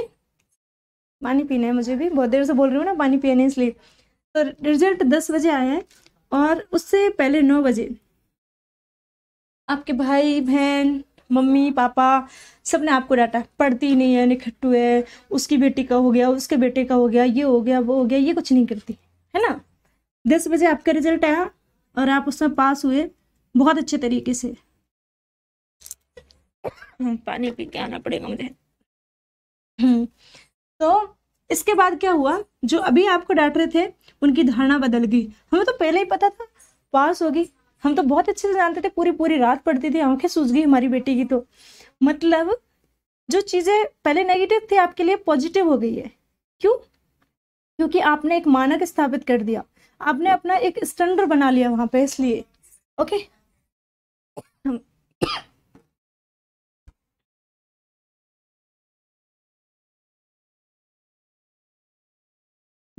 पानी पीना है मुझे भी बहुत देर से बोल रही हूँ ना पानी पिया नहीं इसलिए तो रिजल्ट दस बजे आया है और उससे पहले नौ बजे आपके भाई बहन मम्मी पापा सब ने आपको डांटा पढ़ती नहीं है निखट्टू है उसकी बेटी का हो गया उसके बेटे का हो गया ये हो गया वो हो गया ये कुछ नहीं करती है ना दस बजे आपका रिजल्ट आया और आप उसमें पास हुए बहुत अच्छे तरीके से हम्म, पानी पी के आना पड़ेगा मुझे हम्म, तो इसके बाद क्या हुआ जो अभी आपको डांट रहे थे उनकी धारणा बदल गई हमें तो पहले ही पता था पास होगी हम तो बहुत अच्छे से जानते थे पूरी पूरी रात पड़ती थी आंखें सूझ गई हमारी बेटी की तो मतलब जो चीज़ें पहले नेगेटिव थी आपके लिए पॉजिटिव हो गई है क्यों क्योंकि आपने एक मानक स्थापित कर दिया आपने अपना एक स्टैंडर्ड बना लिया वहाँ पे इसलिए ओके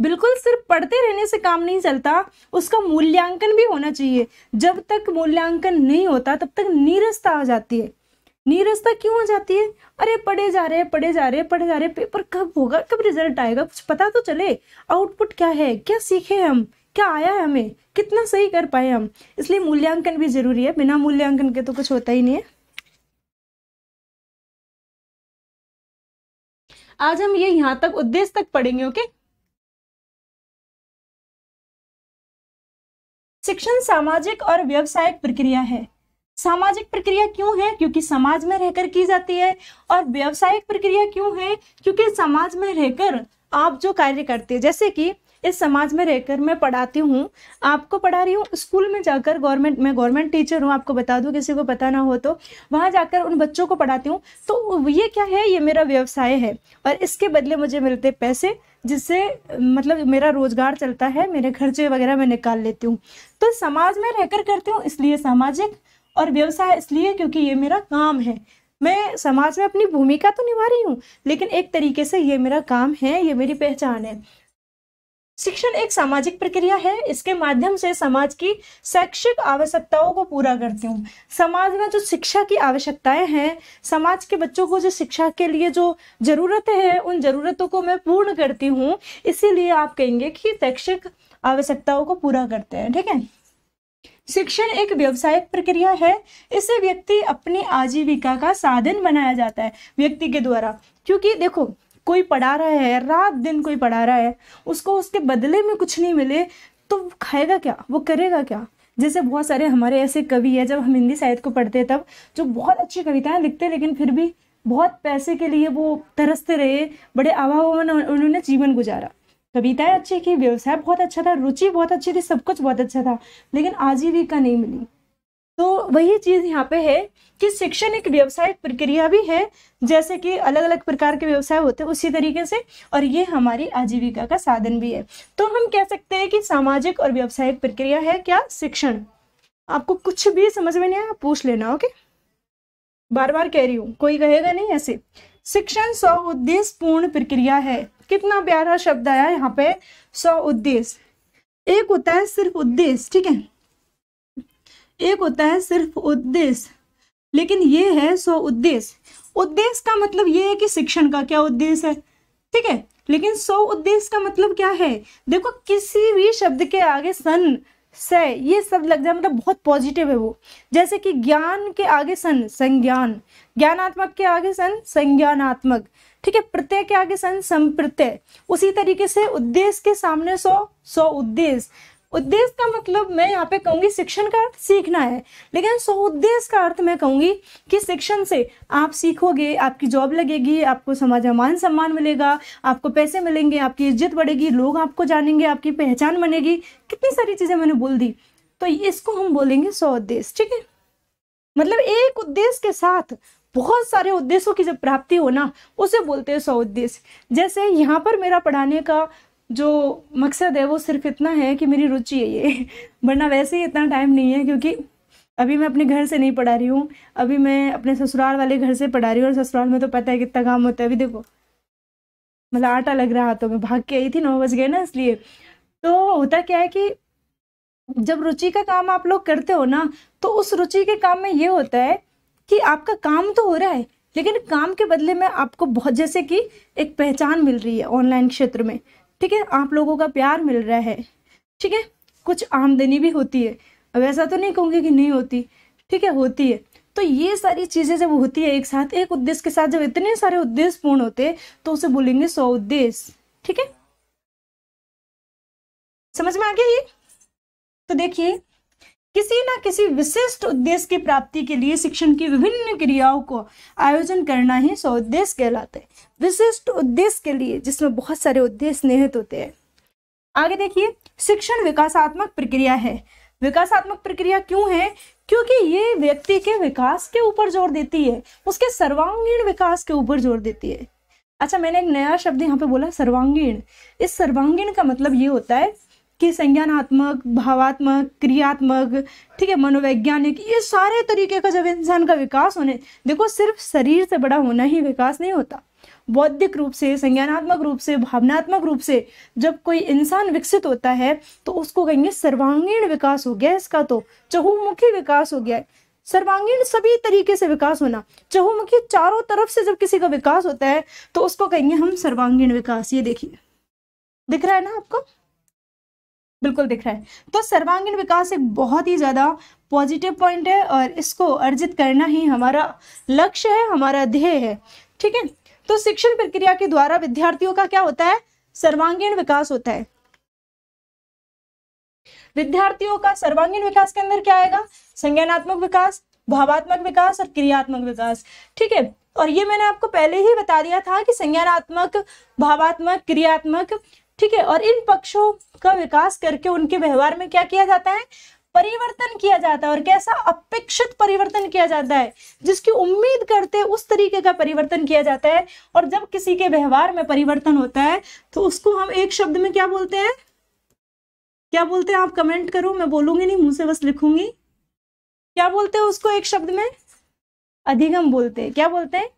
बिल्कुल सिर्फ पढ़ते रहने से काम नहीं चलता उसका मूल्यांकन भी होना चाहिए जब तक मूल्यांकन नहीं होता तब तक नीरसता आ जाती है नीरसता क्यों हो जाती है अरे पढ़े जा रहे पढ़े जा रहे पढ़े जा रहे पेपर कब होगा कब रिजल्ट आएगा कुछ पता तो चले आउटपुट क्या है क्या सीखे हम क्या आया है हमें कितना सही कर पाए हम इसलिए मूल्यांकन भी जरूरी है बिना मूल्यांकन के तो कुछ होता ही नहीं है आज हम ये यहां तक उद्देश्य तक पढ़ेंगे ओके शिक्षण सामाजिक और व्यवसायिक प्रक्रिया है सामाजिक प्रक्रिया क्यों है क्योंकि समाज में रहकर की जाती है और व्यवसायिक प्रक्रिया क्यों है क्योंकि समाज में रहकर आप जो कार्य करते हैं जैसे कि इस समाज में रहकर मैं पढ़ाती हूँ आपको पढ़ा रही हूँ स्कूल में जाकर गवर्नमेंट मैं गवर्नमेंट टीचर हूँ आपको बता दूँ किसी को पता ना हो तो वहाँ जाकर उन बच्चों को पढ़ाती हूँ तो ये क्या है ये मेरा व्यवसाय है और इसके बदले मुझे मिलते पैसे जिससे मतलब मेरा रोजगार चलता है मेरे खर्चे वगैरह मैं निकाल लेती हूँ तो समाज में रहकर करती हूँ इसलिए सामाजिक और व्यवसाय इसलिए क्योंकि ये मेरा काम है मैं समाज में अपनी भूमिका तो निभा रही हूँ लेकिन एक तरीके से ये मेरा काम है ये मेरी पहचान है शिक्षण एक सामाजिक प्रक्रिया है इसके माध्यम से समाज की शैक्षिक आवश्यकताओं को पूरा करती हूँ समाज में जो शिक्षा की आवश्यकताएं हैं समाज के बच्चों को जो शिक्षा के लिए जो ज़रूरतें हैं उन ज़रूरतों को मैं पूर्ण करती हूँ इसीलिए आप कहेंगे कि शैक्षिक आवश्यकताओं को पूरा करते हैं ठीक है शिक्षण एक व्यवसायिक प्रक्रिया है इसे व्यक्ति अपनी आजीविका का साधन बनाया जाता है व्यक्ति के द्वारा क्योंकि देखो कोई पढ़ा रहा है रात दिन कोई पढ़ा रहा है उसको उसके बदले में कुछ नहीं मिले तो खाएगा क्या वो करेगा क्या जैसे बहुत सारे हमारे ऐसे कवि है जब हम हिंदी साहित्य को पढ़ते हैं तब जो बहुत अच्छी कविताएं लिखते लेकिन फिर भी बहुत पैसे के लिए वो तरसते रहे बड़े अभाव में उन्होंने जीवन गुजारा कविताएं अच्छी की व्यवसाय बहुत अच्छा था रुचि बहुत अच्छी थी सब कुछ बहुत अच्छा था लेकिन आजीविका नहीं मिली तो वही चीज़ यहाँ पे है कि शिक्षण एक व्यवसायिक प्रक्रिया भी है जैसे कि अलग अलग प्रकार के व्यवसाय होते हैं उसी तरीके से और ये हमारी आजीविका का साधन भी है तो हम कह सकते हैं कि सामाजिक और व्यवसायिक प्रक्रिया है क्या शिक्षण आपको कुछ भी समझ में नहीं आया पूछ लेना ओके बार बार कह रही हूँ कोई कहेगा नहीं ऐसे शिक्षण स्व उद्देश्य पूर्ण प्रक्रिया है कितना प्यारा शब्द आया यहाँ पे स्व उद्देश्य एक होता है सिर्फ उद्देश्य ठीक है एक होता है सिर्फ उद्देश्य लेकिन ये है स्व उद्देश्य उद्देश्य का मतलब ये है कि शिक्षण का क्या उद्देश्य है ठीक है लेकिन स्व उद्देश्य का मतलब क्या है देखो किसी भी शब्द के आगे सन से ये सब लग जाए मतलब बहुत पॉजिटिव है वो जैसे कि ज्ञान के आगे सन संज्ञान ज्ञानात्मक के आगे सन संज्ञानात्मक ठीक है प्रत्यय के आगे सन संप्रत्यय उसी तरीके से उद्देश्य के सामने सो सौ उद्देश्य उद्देश्य का मतलब मैं यहाँ पे कहूंगी शिक्षण का अर्थ सीखना है लेकिन सो उद्देश्य का अर्थ मैं कहूंगी कि शिक्षण से आप सीखोगे आपकी जॉब लगेगी आपको समाज में मान सम्मान मिलेगा आपको पैसे मिलेंगे आपकी इज्जत बढ़ेगी लोग आपको जानेंगे आपकी पहचान बनेगी कितनी सारी चीज़ें मैंने बोल दी तो इसको हम बोलेंगे सौ उद्देश्य ठीक है मतलब एक उद्देश्य के साथ बहुत सारे उद्देश्यों की जब प्राप्ति हो ना उसे बोलते हैं सौ उद्देश्य जैसे यहाँ पर मेरा पढ़ाने का जो मकसद है वो सिर्फ इतना है कि मेरी रुचि है ये वरना वैसे ही इतना टाइम नहीं है क्योंकि अभी मैं अपने घर से नहीं पढ़ा रही हूँ अभी मैं अपने ससुराल वाले घर से पढ़ा रही हूँ और ससुराल में तो पता है कितना काम होता है अभी देखो मतलब आटा लग रहा तो मैं भाग के आई थी नौ बज गए ना इसलिए तो होता क्या है कि जब रुचि का काम आप लोग करते हो ना तो उस रुचि के काम में ये होता है कि आपका काम तो हो रहा है लेकिन काम के बदले में आपको बहुत जैसे कि एक पहचान मिल रही है ऑनलाइन क्षेत्र में ठीक है आप लोगों का प्यार मिल रहा है ठीक है कुछ आमदनी भी होती है अब ऐसा तो नहीं कहूँगी कि नहीं होती ठीक है होती है तो ये सारी चीज़ें जब होती है एक साथ एक उद्देश्य के साथ जब इतने सारे उद्देश्य पूर्ण होते तो उसे बोलेंगे सौ उद्देश्य ठीक है समझ में आ गया ये तो देखिए किसी न किसी विशिष्ट उद्देश्य की प्राप्ति के लिए शिक्षण की विभिन्न क्रियाओं को आयोजन करना ही उद्देश्य कहलाते हैं विशिष्ट उद्देश्य के लिए जिसमें बहुत सारे उद्देश्य निहित होते हैं आगे देखिए शिक्षण विकासात्मक प्रक्रिया है विकासात्मक प्रक्रिया क्यों है क्योंकि ये व्यक्ति के विकास के ऊपर जोर देती है उसके सर्वांगीण विकास के ऊपर जोर देती है अच्छा मैंने एक नया शब्द यहाँ पे बोला सर्वांगीण इस सर्वांगीण का मतलब ये होता है कि संज्ञानात्मक भावात्मक क्रियात्मक ठीक है मनोवैज्ञानिक ये सारे तरीके का जब इंसान का विकास होने देखो सिर्फ शरीर से बड़ा होना ही विकास नहीं होता बौद्धिक रूप से संज्ञानात्मक रूप से भावनात्मक रूप से जब कोई इंसान विकसित होता है तो उसको कहेंगे सर्वांगीण विकास हो गया इसका तो चहुमुखी विकास हो गया है सर्वांगीण सभी तरीके से विकास होना चहुमुखी चारों तरफ से जब किसी का विकास होता है तो उसको कहेंगे हम सर्वांगीण विकास ये देखिए दिख रहा है ना आपको बिल्कुल दिख रहा है तो सर्वांगीण विकास एक बहुत ही ज़्यादा पॉजिटिव पॉइंट है और इसको अर्जित करना ही हमारा लक्ष्य है हमारा ध्येय है ठीक है तो शिक्षण प्रक्रिया के द्वारा विद्यार्थियों का क्या होता है सर्वांगीण विकास होता है विद्यार्थियों का सर्वांगीण विकास के अंदर क्या आएगा संज्ञानात्मक विकास भावात्मक विकास और क्रियात्मक विकास ठीक है और ये मैंने आपको पहले ही बता दिया था कि संज्ञानात्मक भावात्मक क्रियात्मक ठीक है और इन पक्षों का विकास करके उनके व्यवहार में क्या किया जाता है परिवर्तन किया जाता है और कैसा अपेक्षित परिवर्तन किया जाता है जिसकी उम्मीद करते उस तरीके का परिवर्तन किया जाता है और जब किसी के व्यवहार में परिवर्तन होता है तो उसको हम एक शब्द में क्या बोलते हैं क्या बोलते हैं आप कमेंट करो मैं बोलूंगी नहीं मुंह से बस लिखूंगी क्या बोलते हैं उसको एक शब्द में अधिगम बोलते हैं क्या बोलते हैं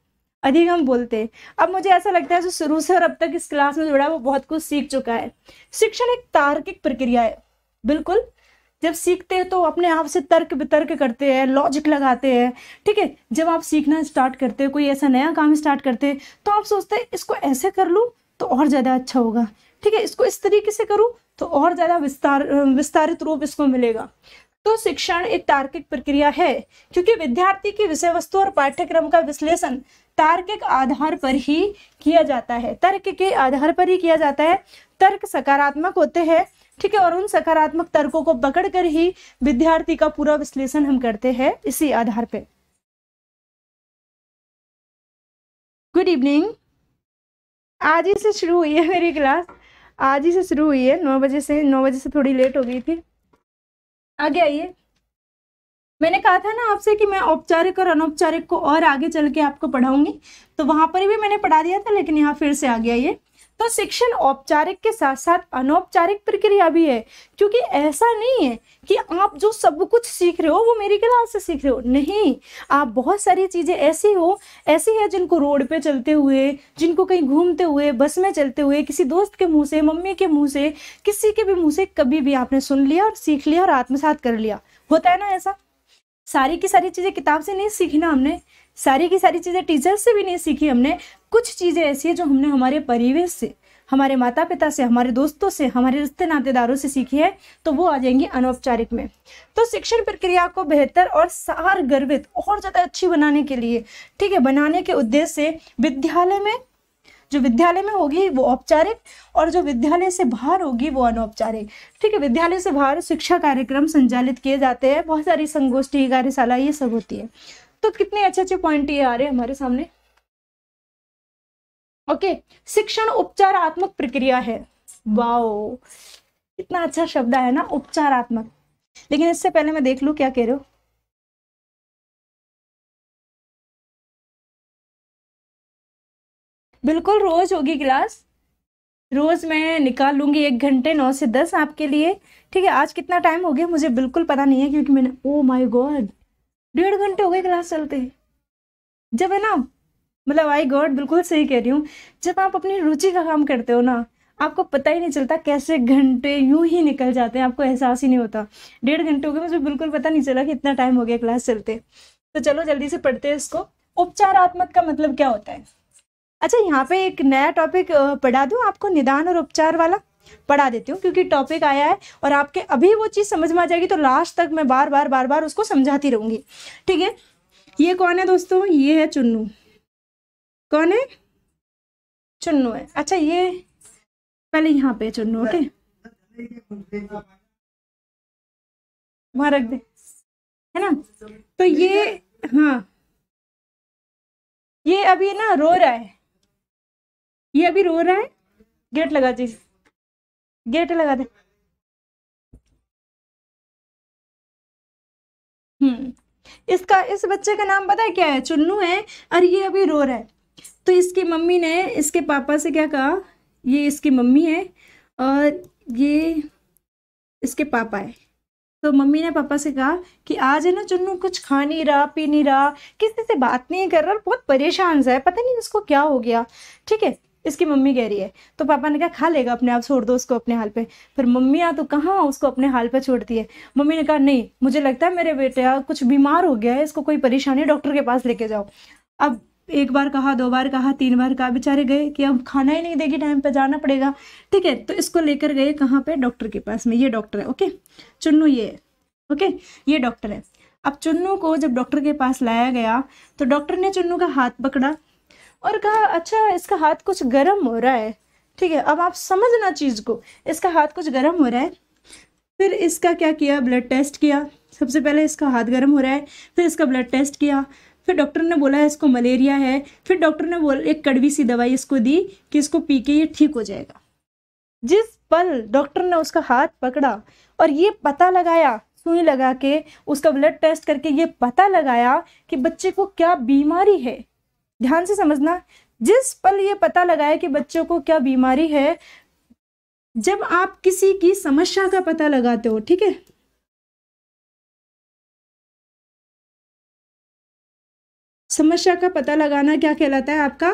अधिक हम बोलते हैं अब मुझे ऐसा लगता है जो शुरू से और अब तक इस क्लास में जुड़ा है वो बहुत कुछ सीख चुका है शिक्षण एक तार्किक प्रक्रिया है बिल्कुल जब सीखते हैं तो अपने आप से तर्क वितर्क करते हैं लॉजिक लगाते हैं ठीक है ठीके? जब आप सीखना स्टार्ट करते हैं कोई ऐसा नया काम स्टार्ट करते हैं तो आप सोचते हैं इसको ऐसे कर लूँ तो और ज़्यादा अच्छा होगा ठीक है इसको इस तरीके से करूँ तो और ज़्यादा विस्तार विस्तारित रूप इसको मिलेगा तो शिक्षण एक तार्किक प्रक्रिया है क्योंकि विद्यार्थी की विषय वस्तु और पाठ्यक्रम का विश्लेषण तार्किक आधार पर ही किया जाता है तर्क के आधार पर ही किया जाता है तर्क सकारात्मक होते हैं ठीक है और उन सकारात्मक तर्कों को पकड़ कर ही विद्यार्थी का पूरा विश्लेषण हम करते हैं इसी आधार पर गुड इवनिंग आज ही से शुरू हुई है मेरी क्लास आज ही से शुरू हुई है नौ बजे से नौ बजे से थोड़ी लेट हो गई थी आगे आइए मैंने कहा था ना आपसे कि मैं औपचारिक और अनौपचारिक को और आगे चल के आपको पढ़ाऊंगी तो वहां पर भी मैंने पढ़ा दिया था लेकिन यहाँ फिर से आगे आइए तो शिक्षण औपचारिक के साथ साथ अनौपचारिक प्रक्रिया भी है क्योंकि ऐसा नहीं है कि आप जो सब कुछ सीख रहे हो वो मेरी क्लास से सीख रहे हो नहीं आप बहुत सारी चीज़ें ऐसी हो ऐसी है जिनको रोड पे चलते हुए जिनको कहीं घूमते हुए बस में चलते हुए किसी दोस्त के मुंह से मम्मी के मुंह से किसी के भी मुंह से कभी भी आपने सुन लिया और सीख लिया और आत्मसात कर लिया होता है ना ऐसा सारी की सारी चीज़ें किताब से नहीं सीखना हमने सारी की सारी चीज़ें टीचर से भी नहीं सीखी हमने कुछ चीज़ें ऐसी हैं जो हमने हमारे परिवेश से हमारे माता पिता से हमारे दोस्तों से हमारे रिश्ते नातेदारों से सीखी है तो वो आ जाएंगी अनौपचारिक में तो शिक्षण प्रक्रिया को बेहतर और सार गर्वित और ज़्यादा अच्छी बनाने के लिए ठीक है बनाने के उद्देश्य से विद्यालय में जो विद्यालय में होगी वो औपचारिक और जो विद्यालय से बाहर होगी वो अनौपचारिक ठीक है विद्यालय से बाहर शिक्षा कार्यक्रम संचालित किए जाते हैं बहुत सारी संगोष्ठी कार्यशाला ये सब होती है तो कितने अच्छे अच्छे पॉइंट ये आ रहे हैं हमारे सामने ओके शिक्षण उपचारात्मक प्रक्रिया है वाओ इतना अच्छा शब्द है ना उपचारात्मक लेकिन इससे पहले मैं देख लू क्या कह रहे हो बिल्कुल रोज होगी क्लास रोज मैं निकाल लूंगी एक घंटे नौ से दस आपके लिए ठीक है आज कितना टाइम हो गया मुझे बिल्कुल पता नहीं है क्योंकि मैंने ओ माय गॉड डेढ़ घंटे हो गए क्लास चलते ही जब है ना मतलब आई गॉड बिल्कुल सही कह रही हूँ जब आप अपनी रुचि का काम करते हो ना आपको पता ही नहीं चलता कैसे घंटे यूं ही निकल जाते हैं आपको एहसास ही नहीं होता डेढ़ घंटे हो गए मुझे बिल्कुल पता नहीं चला कि इतना टाइम हो गया क्लास चलते तो चलो जल्दी से पढ़ते हैं इसको उपचारात्मक का मतलब क्या होता है अच्छा यहाँ पे एक नया टॉपिक पढ़ा दूँ आपको निदान और उपचार वाला पढ़ा देती हूँ क्योंकि टॉपिक आया है और आपके अभी वो चीज़ समझ में आ जाएगी तो लास्ट तक मैं बार बार बार बार उसको समझाती रहूँगी ठीक है ये कौन है दोस्तों ये है चुन्नू कौन है चुन्नू है अच्छा ये पहले यहाँ पे चुन्नू ओके वहाँ रख दे है ना तो ये हाँ ये अभी ना रो रहा है ये अभी रो रहा है गेट लगा दीजिए गेट लगा दे हम्म, इसका इस बच्चे का नाम पता है क्या है चुन्नू है और ये अभी रो रहा है तो इसकी मम्मी ने इसके पापा से क्या कहा ये इसकी मम्मी है और ये इसके पापा है तो मम्मी ने पापा से कहा कि आज है ना चुन्नू कुछ खा नहीं रहा पी नहीं रहा किसी से बात नहीं कर रहा और बहुत परेशान सा है पता नहीं उसको क्या हो गया ठीक है इसकी मम्मी कह रही है तो पापा ने कहा खा लेगा अपने आप छोड़ दो उसको अपने हाल पे फिर मम्मी आ तो कहाँ उसको अपने हाल पे छोड़ती है मम्मी ने कहा नहीं मुझे लगता है मेरे बेटे कुछ बीमार हो गया है इसको कोई परेशानी डॉक्टर के पास लेके जाओ अब एक बार कहा दो बार कहा तीन बार कहा बेचारे गए कि अब खाना ही नहीं देगी टाइम पे जाना पड़ेगा ठीक है तो इसको लेकर गए कहाँ पे डॉक्टर के पास में ये डॉक्टर है ओके चुन्नू ये है ओके ये डॉक्टर है अब चुन्नू को जब डॉक्टर के पास लाया गया तो डॉक्टर ने चुन्नू का हाथ पकड़ा और कहा अच्छा इसका हाथ कुछ गर्म हो रहा है ठीक है अब आप समझना चीज़ को इसका हाथ कुछ गर्म हो रहा है फिर इसका क्या किया ब्लड टेस्ट किया सबसे पहले इसका हाथ गर्म हो रहा है फिर इसका ब्लड टेस्ट किया फिर डॉक्टर ने बोला है इसको मलेरिया है फिर डॉक्टर ने बोल एक कड़वी सी दवाई इसको दी कि इसको पी के ये ठीक हो जाएगा जिस पल डॉक्टर ने उसका हाथ पकड़ा और ये पता लगाया सुई लगा के उसका ब्लड टेस्ट करके ये पता लगाया कि बच्चे को क्या बीमारी है ध्यान से समझना जिस पल ये पता लगाया कि बच्चों को क्या बीमारी है जब आप किसी की समस्या का पता लगाते हो ठीक है समस्या का पता लगाना क्या कहलाता है आपका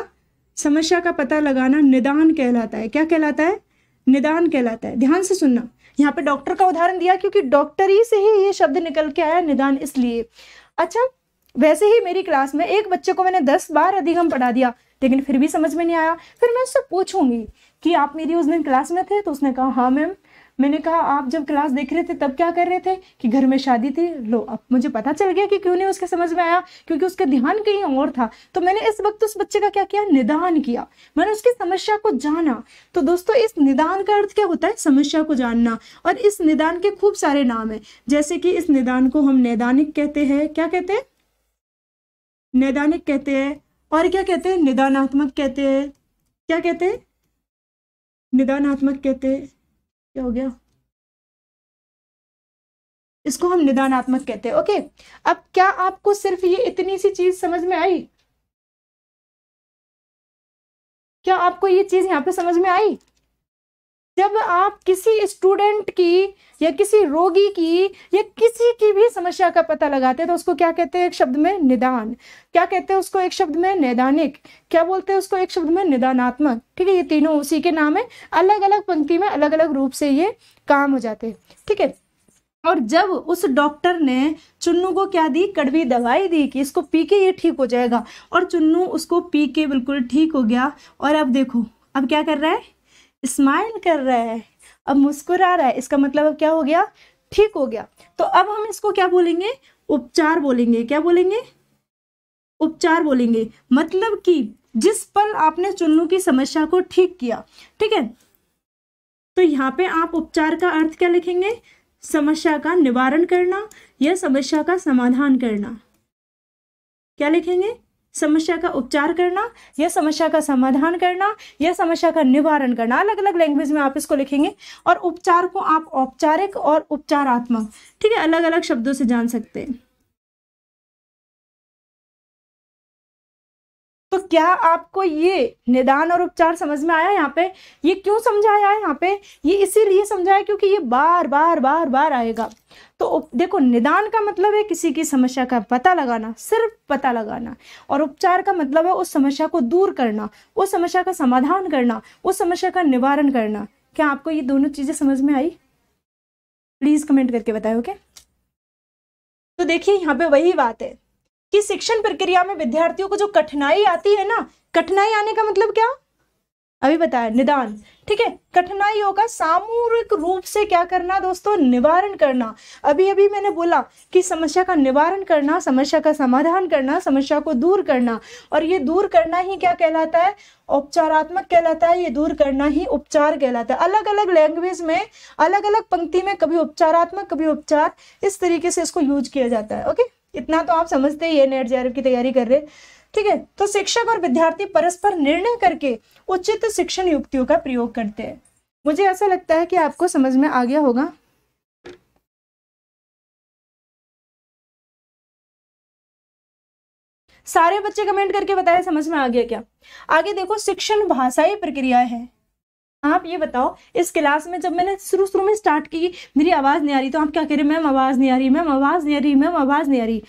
समस्या का पता लगाना निदान कहलाता है क्या कहलाता है निदान कहलाता है ध्यान से सुनना यहाँ पे डॉक्टर का उदाहरण दिया क्योंकि डॉक्टर ही से ही ये शब्द निकल के आया निदान इसलिए अच्छा वैसे ही मेरी क्लास में एक बच्चे को मैंने दस बार अधिगम पढ़ा दिया लेकिन फिर भी समझ में नहीं आया फिर मैं उससे पूछूंगी कि आप मेरी उस दिन क्लास में थे तो उसने कहा हाँ मैम मैंने कहा आप जब क्लास देख रहे थे तब क्या कर रहे थे कि घर में शादी थी लो अब मुझे पता चल गया कि क्यों नहीं उसके समझ में आया क्योंकि उसका ध्यान कहीं और था तो मैंने इस वक्त उस बच्चे का क्या किया निदान किया मैंने उसकी समस्या को जाना तो दोस्तों इस निदान का अर्थ क्या होता है समस्या को जानना और इस निदान के खूब सारे नाम है जैसे कि इस निदान को हम नैदानिक कहते हैं क्या कहते हैं नैदानिक कहते हैं और क्या कहते हैं निदानात्मक कहते हैं क्या कहते हैं निदानात्मक कहते हैं क्या हो गया इसको हम निदानात्मक कहते हैं ओके अब क्या आपको सिर्फ ये इतनी सी चीज समझ में आई क्या आपको ये चीज यहाँ पे समझ में आई जब आप किसी स्टूडेंट की या किसी रोगी की या किसी की भी समस्या का पता लगाते हैं तो उसको क्या कहते हैं एक शब्द में निदान क्या कहते हैं उसको एक शब्द में नैदानिक क्या बोलते हैं उसको एक शब्द में निदानात्मक ठीक है ये तीनों उसी के नाम है अलग अलग पंक्ति में अलग अलग रूप से ये काम हो जाते हैं ठीक है और जब उस डॉक्टर ने चुन्नू को क्या दी कड़वी दवाई दी कि इसको पी के ये ठीक हो जाएगा और चुन्नू उसको पी के बिल्कुल ठीक हो गया और अब देखो अब क्या कर रहा है स्माइल कर रहा है अब मुस्कुरा रहा है इसका मतलब अब क्या हो गया ठीक हो गया तो अब हम इसको क्या बोलेंगे उपचार बोलेंगे क्या बोलेंगे उपचार बोलेंगे मतलब कि जिस पल आपने चुन्नू की समस्या को ठीक किया ठीक है तो यहाँ पे आप उपचार का अर्थ क्या लिखेंगे समस्या का निवारण करना या समस्या का समाधान करना क्या लिखेंगे समस्या का उपचार करना या समस्या का समाधान करना या समस्या का निवारण करना अलग अलग लैंग्वेज में आप इसको लिखेंगे और उपचार को आप औपचारिक और उपचारात्मक ठीक है अलग अलग शब्दों से जान सकते हैं तो क्या आपको ये निदान और उपचार समझ में आया यहाँ पे ये क्यों समझाया है यहाँ पे ये इसीलिए समझाया क्योंकि ये बार बार बार बार आएगा तो देखो निदान का मतलब है किसी की समस्या का पता लगाना सिर्फ पता लगाना और उपचार का मतलब है उस समस्या को दूर करना उस समस्या का समाधान करना उस समस्या का निवारण करना क्या आपको ये दोनों चीज़ें समझ में आई प्लीज़ कमेंट करके बताए ओके तो देखिए यहाँ पे वही बात है कि शिक्षण प्रक्रिया में विद्यार्थियों को जो कठिनाई आती है ना कठिनाई आने का मतलब क्या अभी बताया निदान ठीक है कठिनाइयों का सामूहिक रूप से क्या करना दोस्तों निवारण करना अभी अभी मैंने बोला कि समस्या का निवारण करना समस्या का समाधान करना समस्या को दूर करना और ये दूर करना ही क्या कहलाता है औपचारात्मक कहलाता है ये दूर करना ही उपचार कहलाता है अलग अलग लैंग्वेज में अलग अलग पंक्ति में कभी उपचारात्मक कभी उपचार इस तरीके से इसको यूज किया जाता है ओके इतना तो आप समझते ही नेट जे की तैयारी कर रहे ठीक है तो शिक्षक और विद्यार्थी परस्पर निर्णय करके उचित शिक्षण युक्तियों का प्रयोग करते हैं मुझे ऐसा लगता है कि आपको समझ में आ गया होगा सारे बच्चे कमेंट करके बताएं समझ में आ गया क्या आगे देखो शिक्षण भाषाई प्रक्रिया है आप ये बताओ इस क्लास में जब मैंने शुरू शुरू में स्टार्ट की मेरी आवाज़ नहीं आ रही तो आप क्या कह रहे मैम आवाज़ नहीं आ रही मैम आवाज़ नहीं आ रही मैम आवाज़ नहीं आ रही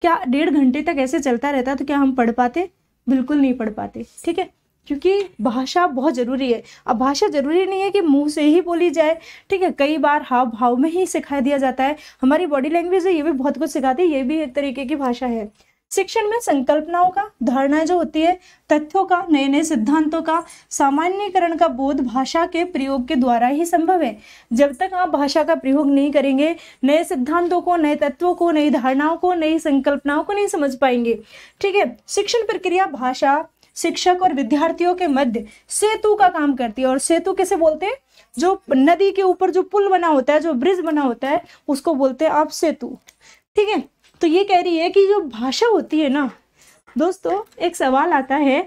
क्या डेढ़ घंटे तक ऐसे चलता रहता तो क्या हम पढ़ पाते बिल्कुल नहीं पढ़ पाते ठीक है क्योंकि भाषा बहुत ज़रूरी है अब भाषा ज़रूरी नहीं है कि मुंह से ही बोली जाए ठीक है कई बार हाव भाव में ही सिखा दिया जाता है हमारी बॉडी लैंग्वेज है ये भी बहुत कुछ सिखाती है ये भी एक तरीके की भाषा है शिक्षण में संकल्पनाओं का धारणा जो होती है तथ्यों का नए नए सिद्धांतों का सामान्यकरण का बोध भाषा के प्रयोग के द्वारा ही संभव है जब तक आप भाषा का प्रयोग नहीं करेंगे नए सिद्धांतों को नए तत्वों को नई धारणाओं को नई संकल्पनाओं को नहीं समझ पाएंगे ठीक है शिक्षण प्रक्रिया भाषा शिक्षक और विद्यार्थियों के मध्य सेतु का काम करती है और सेतु कैसे बोलते हैं जो नदी के ऊपर जो पुल बना होता है जो ब्रिज बना होता है उसको बोलते हैं आप सेतु ठीक है तो ये कह रही है कि जो भाषा होती है ना दोस्तों एक सवाल आता है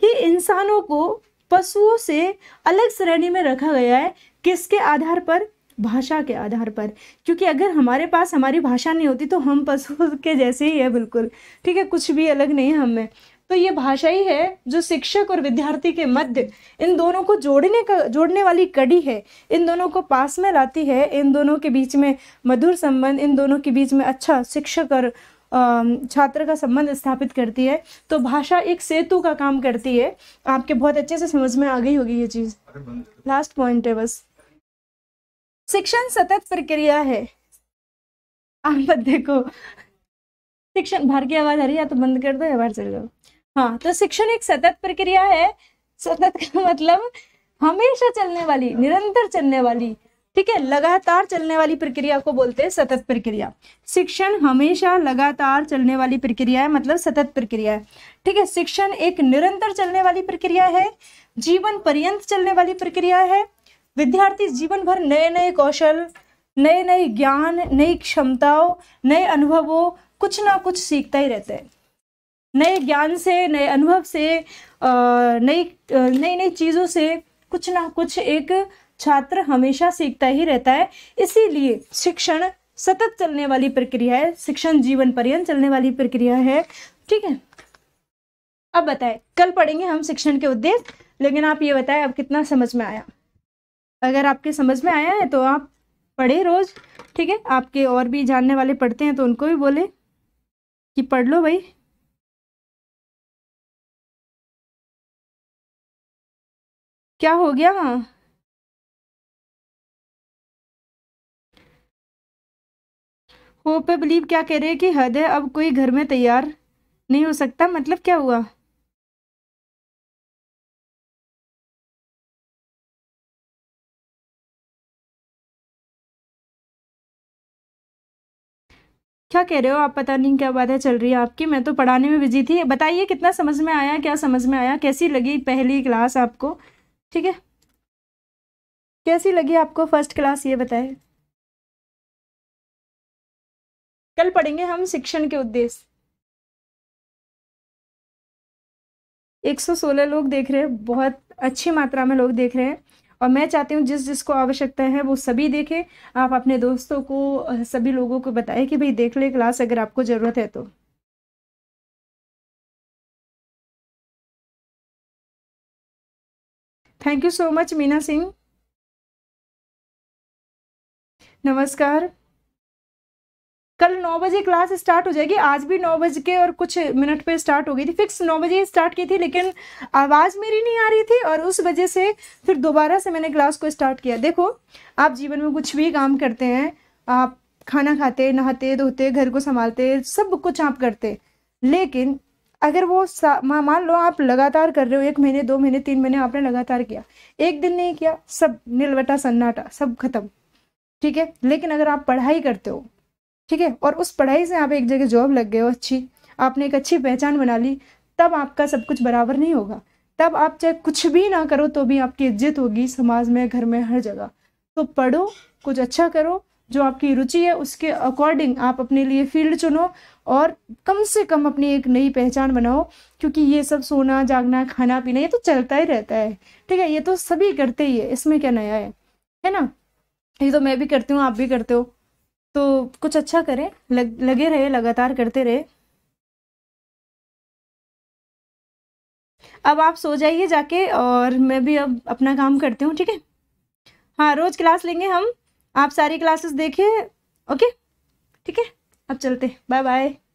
कि इंसानों को पशुओं से अलग श्रेणी में रखा गया है किसके आधार पर भाषा के आधार पर क्योंकि अगर हमारे पास हमारी भाषा नहीं होती तो हम पशुओं के जैसे ही है बिल्कुल ठीक है कुछ भी अलग नहीं है हमें तो ये भाषा ही है जो शिक्षक और विद्यार्थी के मध्य इन दोनों को जोड़ने का जोड़ने वाली कड़ी है इन दोनों को पास में लाती है इन दोनों के बीच में मधुर संबंध इन दोनों के बीच में अच्छा शिक्षक और छात्र का संबंध स्थापित करती है तो भाषा एक सेतु का काम करती है आपके बहुत अच्छे से समझ में आ गई होगी ये चीज़ लास्ट पॉइंट है बस शिक्षण सतत प्रक्रिया है आप देखो शिक्षण भारतीय की आवाज़ आ रही है तो बंद कर दो या बाहर जाओ हाँ तो शिक्षण एक सतत प्रक्रिया है सतत का मतलब हमेशा चलने वाली निरंतर चलने वाली ठीक है लगातार चलने वाली प्रक्रिया को बोलते हैं सतत प्रक्रिया शिक्षण हमेशा लगातार चलने वाली प्रक्रिया है मतलब सतत प्रक्रिया है ठीक है शिक्षण एक निरंतर चलने वाली प्रक्रिया है जीवन पर्यंत चलने वाली प्रक्रिया है विद्यार्थी जीवन भर नए नए कौशल नए नए ज्ञान नई क्षमताओं नए अनुभवों कुछ ना कुछ सीखता ही रहता है नए ज्ञान से नए अनुभव से नई नई नई चीज़ों से कुछ ना कुछ एक छात्र हमेशा सीखता ही रहता है इसीलिए शिक्षण सतत चलने वाली प्रक्रिया है शिक्षण जीवन पर्यंत चलने वाली प्रक्रिया है ठीक है अब बताएं कल पढ़ेंगे हम शिक्षण के उद्देश्य लेकिन आप ये बताएं अब कितना समझ में आया अगर आपके समझ में आया है तो आप पढ़े रोज़ ठीक है आपके और भी जानने वाले पढ़ते हैं तो उनको भी बोले कि पढ़ लो भाई क्या हो गया होप पे बिलीव क्या कह रहे हैं कि है अब कोई घर में तैयार नहीं हो सकता मतलब क्या हुआ क्या कह रहे हो आप पता नहीं क्या बातें चल रही है आपकी मैं तो पढ़ाने में बिजी थी बताइए कितना समझ में आया क्या समझ में आया कैसी लगी पहली क्लास आपको ठीक है कैसी लगी आपको फर्स्ट क्लास ये बताए कल पढ़ेंगे हम शिक्षण के उद्देश्य 116 लोग देख रहे हैं बहुत अच्छी मात्रा में लोग देख रहे हैं और मैं चाहती हूँ जिस जिसको आवश्यकता है वो सभी देखें आप अपने दोस्तों को सभी लोगों को बताएं कि भाई देख ले क्लास अगर आपको ज़रूरत है तो thank you so much Meena Singh नमस्कार कल नौ बजे क्लास स्टार्ट हो जाएगी आज भी नौ बज के और कुछ मिनट पे स्टार्ट हो गई थी फिक्स नौ बजे स्टार्ट की थी लेकिन आवाज़ मेरी नहीं आ रही थी और उस वजह से फिर दोबारा से मैंने क्लास को स्टार्ट किया देखो आप जीवन में कुछ भी काम करते हैं आप खाना खाते नहाते धोते घर को संभालते सब कुछ आप करते लेकिन अगर वो मान लो आप लगातार कर रहे हो एक महीने दो महीने तीन महीने आपने लगातार किया एक दिन नहीं किया सब निलवटा सन्नाटा सब खत्म ठीक है लेकिन अगर आप पढ़ाई करते हो ठीक है और उस पढ़ाई से आप एक जगह जॉब लग गए हो अच्छी आपने एक अच्छी पहचान बना ली तब आपका सब कुछ बराबर नहीं होगा तब आप चाहे कुछ भी ना करो तो भी आपकी इज्जत होगी समाज में घर में हर जगह तो पढ़ो कुछ अच्छा करो जो आपकी रुचि है उसके अकॉर्डिंग आप अपने लिए फील्ड चुनो और कम से कम अपनी एक नई पहचान बनाओ क्योंकि ये सब सोना जागना खाना पीना ये तो चलता ही रहता है ठीक है ये तो सभी करते ही है इसमें क्या नया है है ना ये तो मैं भी करती हूँ आप भी करते हो तो कुछ अच्छा करें लग, लगे रहे लगातार करते रहे अब आप सो जाइए जाके और मैं भी अब अपना काम करती हूँ ठीक है हाँ रोज़ क्लास लेंगे हम आप सारी क्लासेस देखें ओके ठीक है अब चलते बाय बाय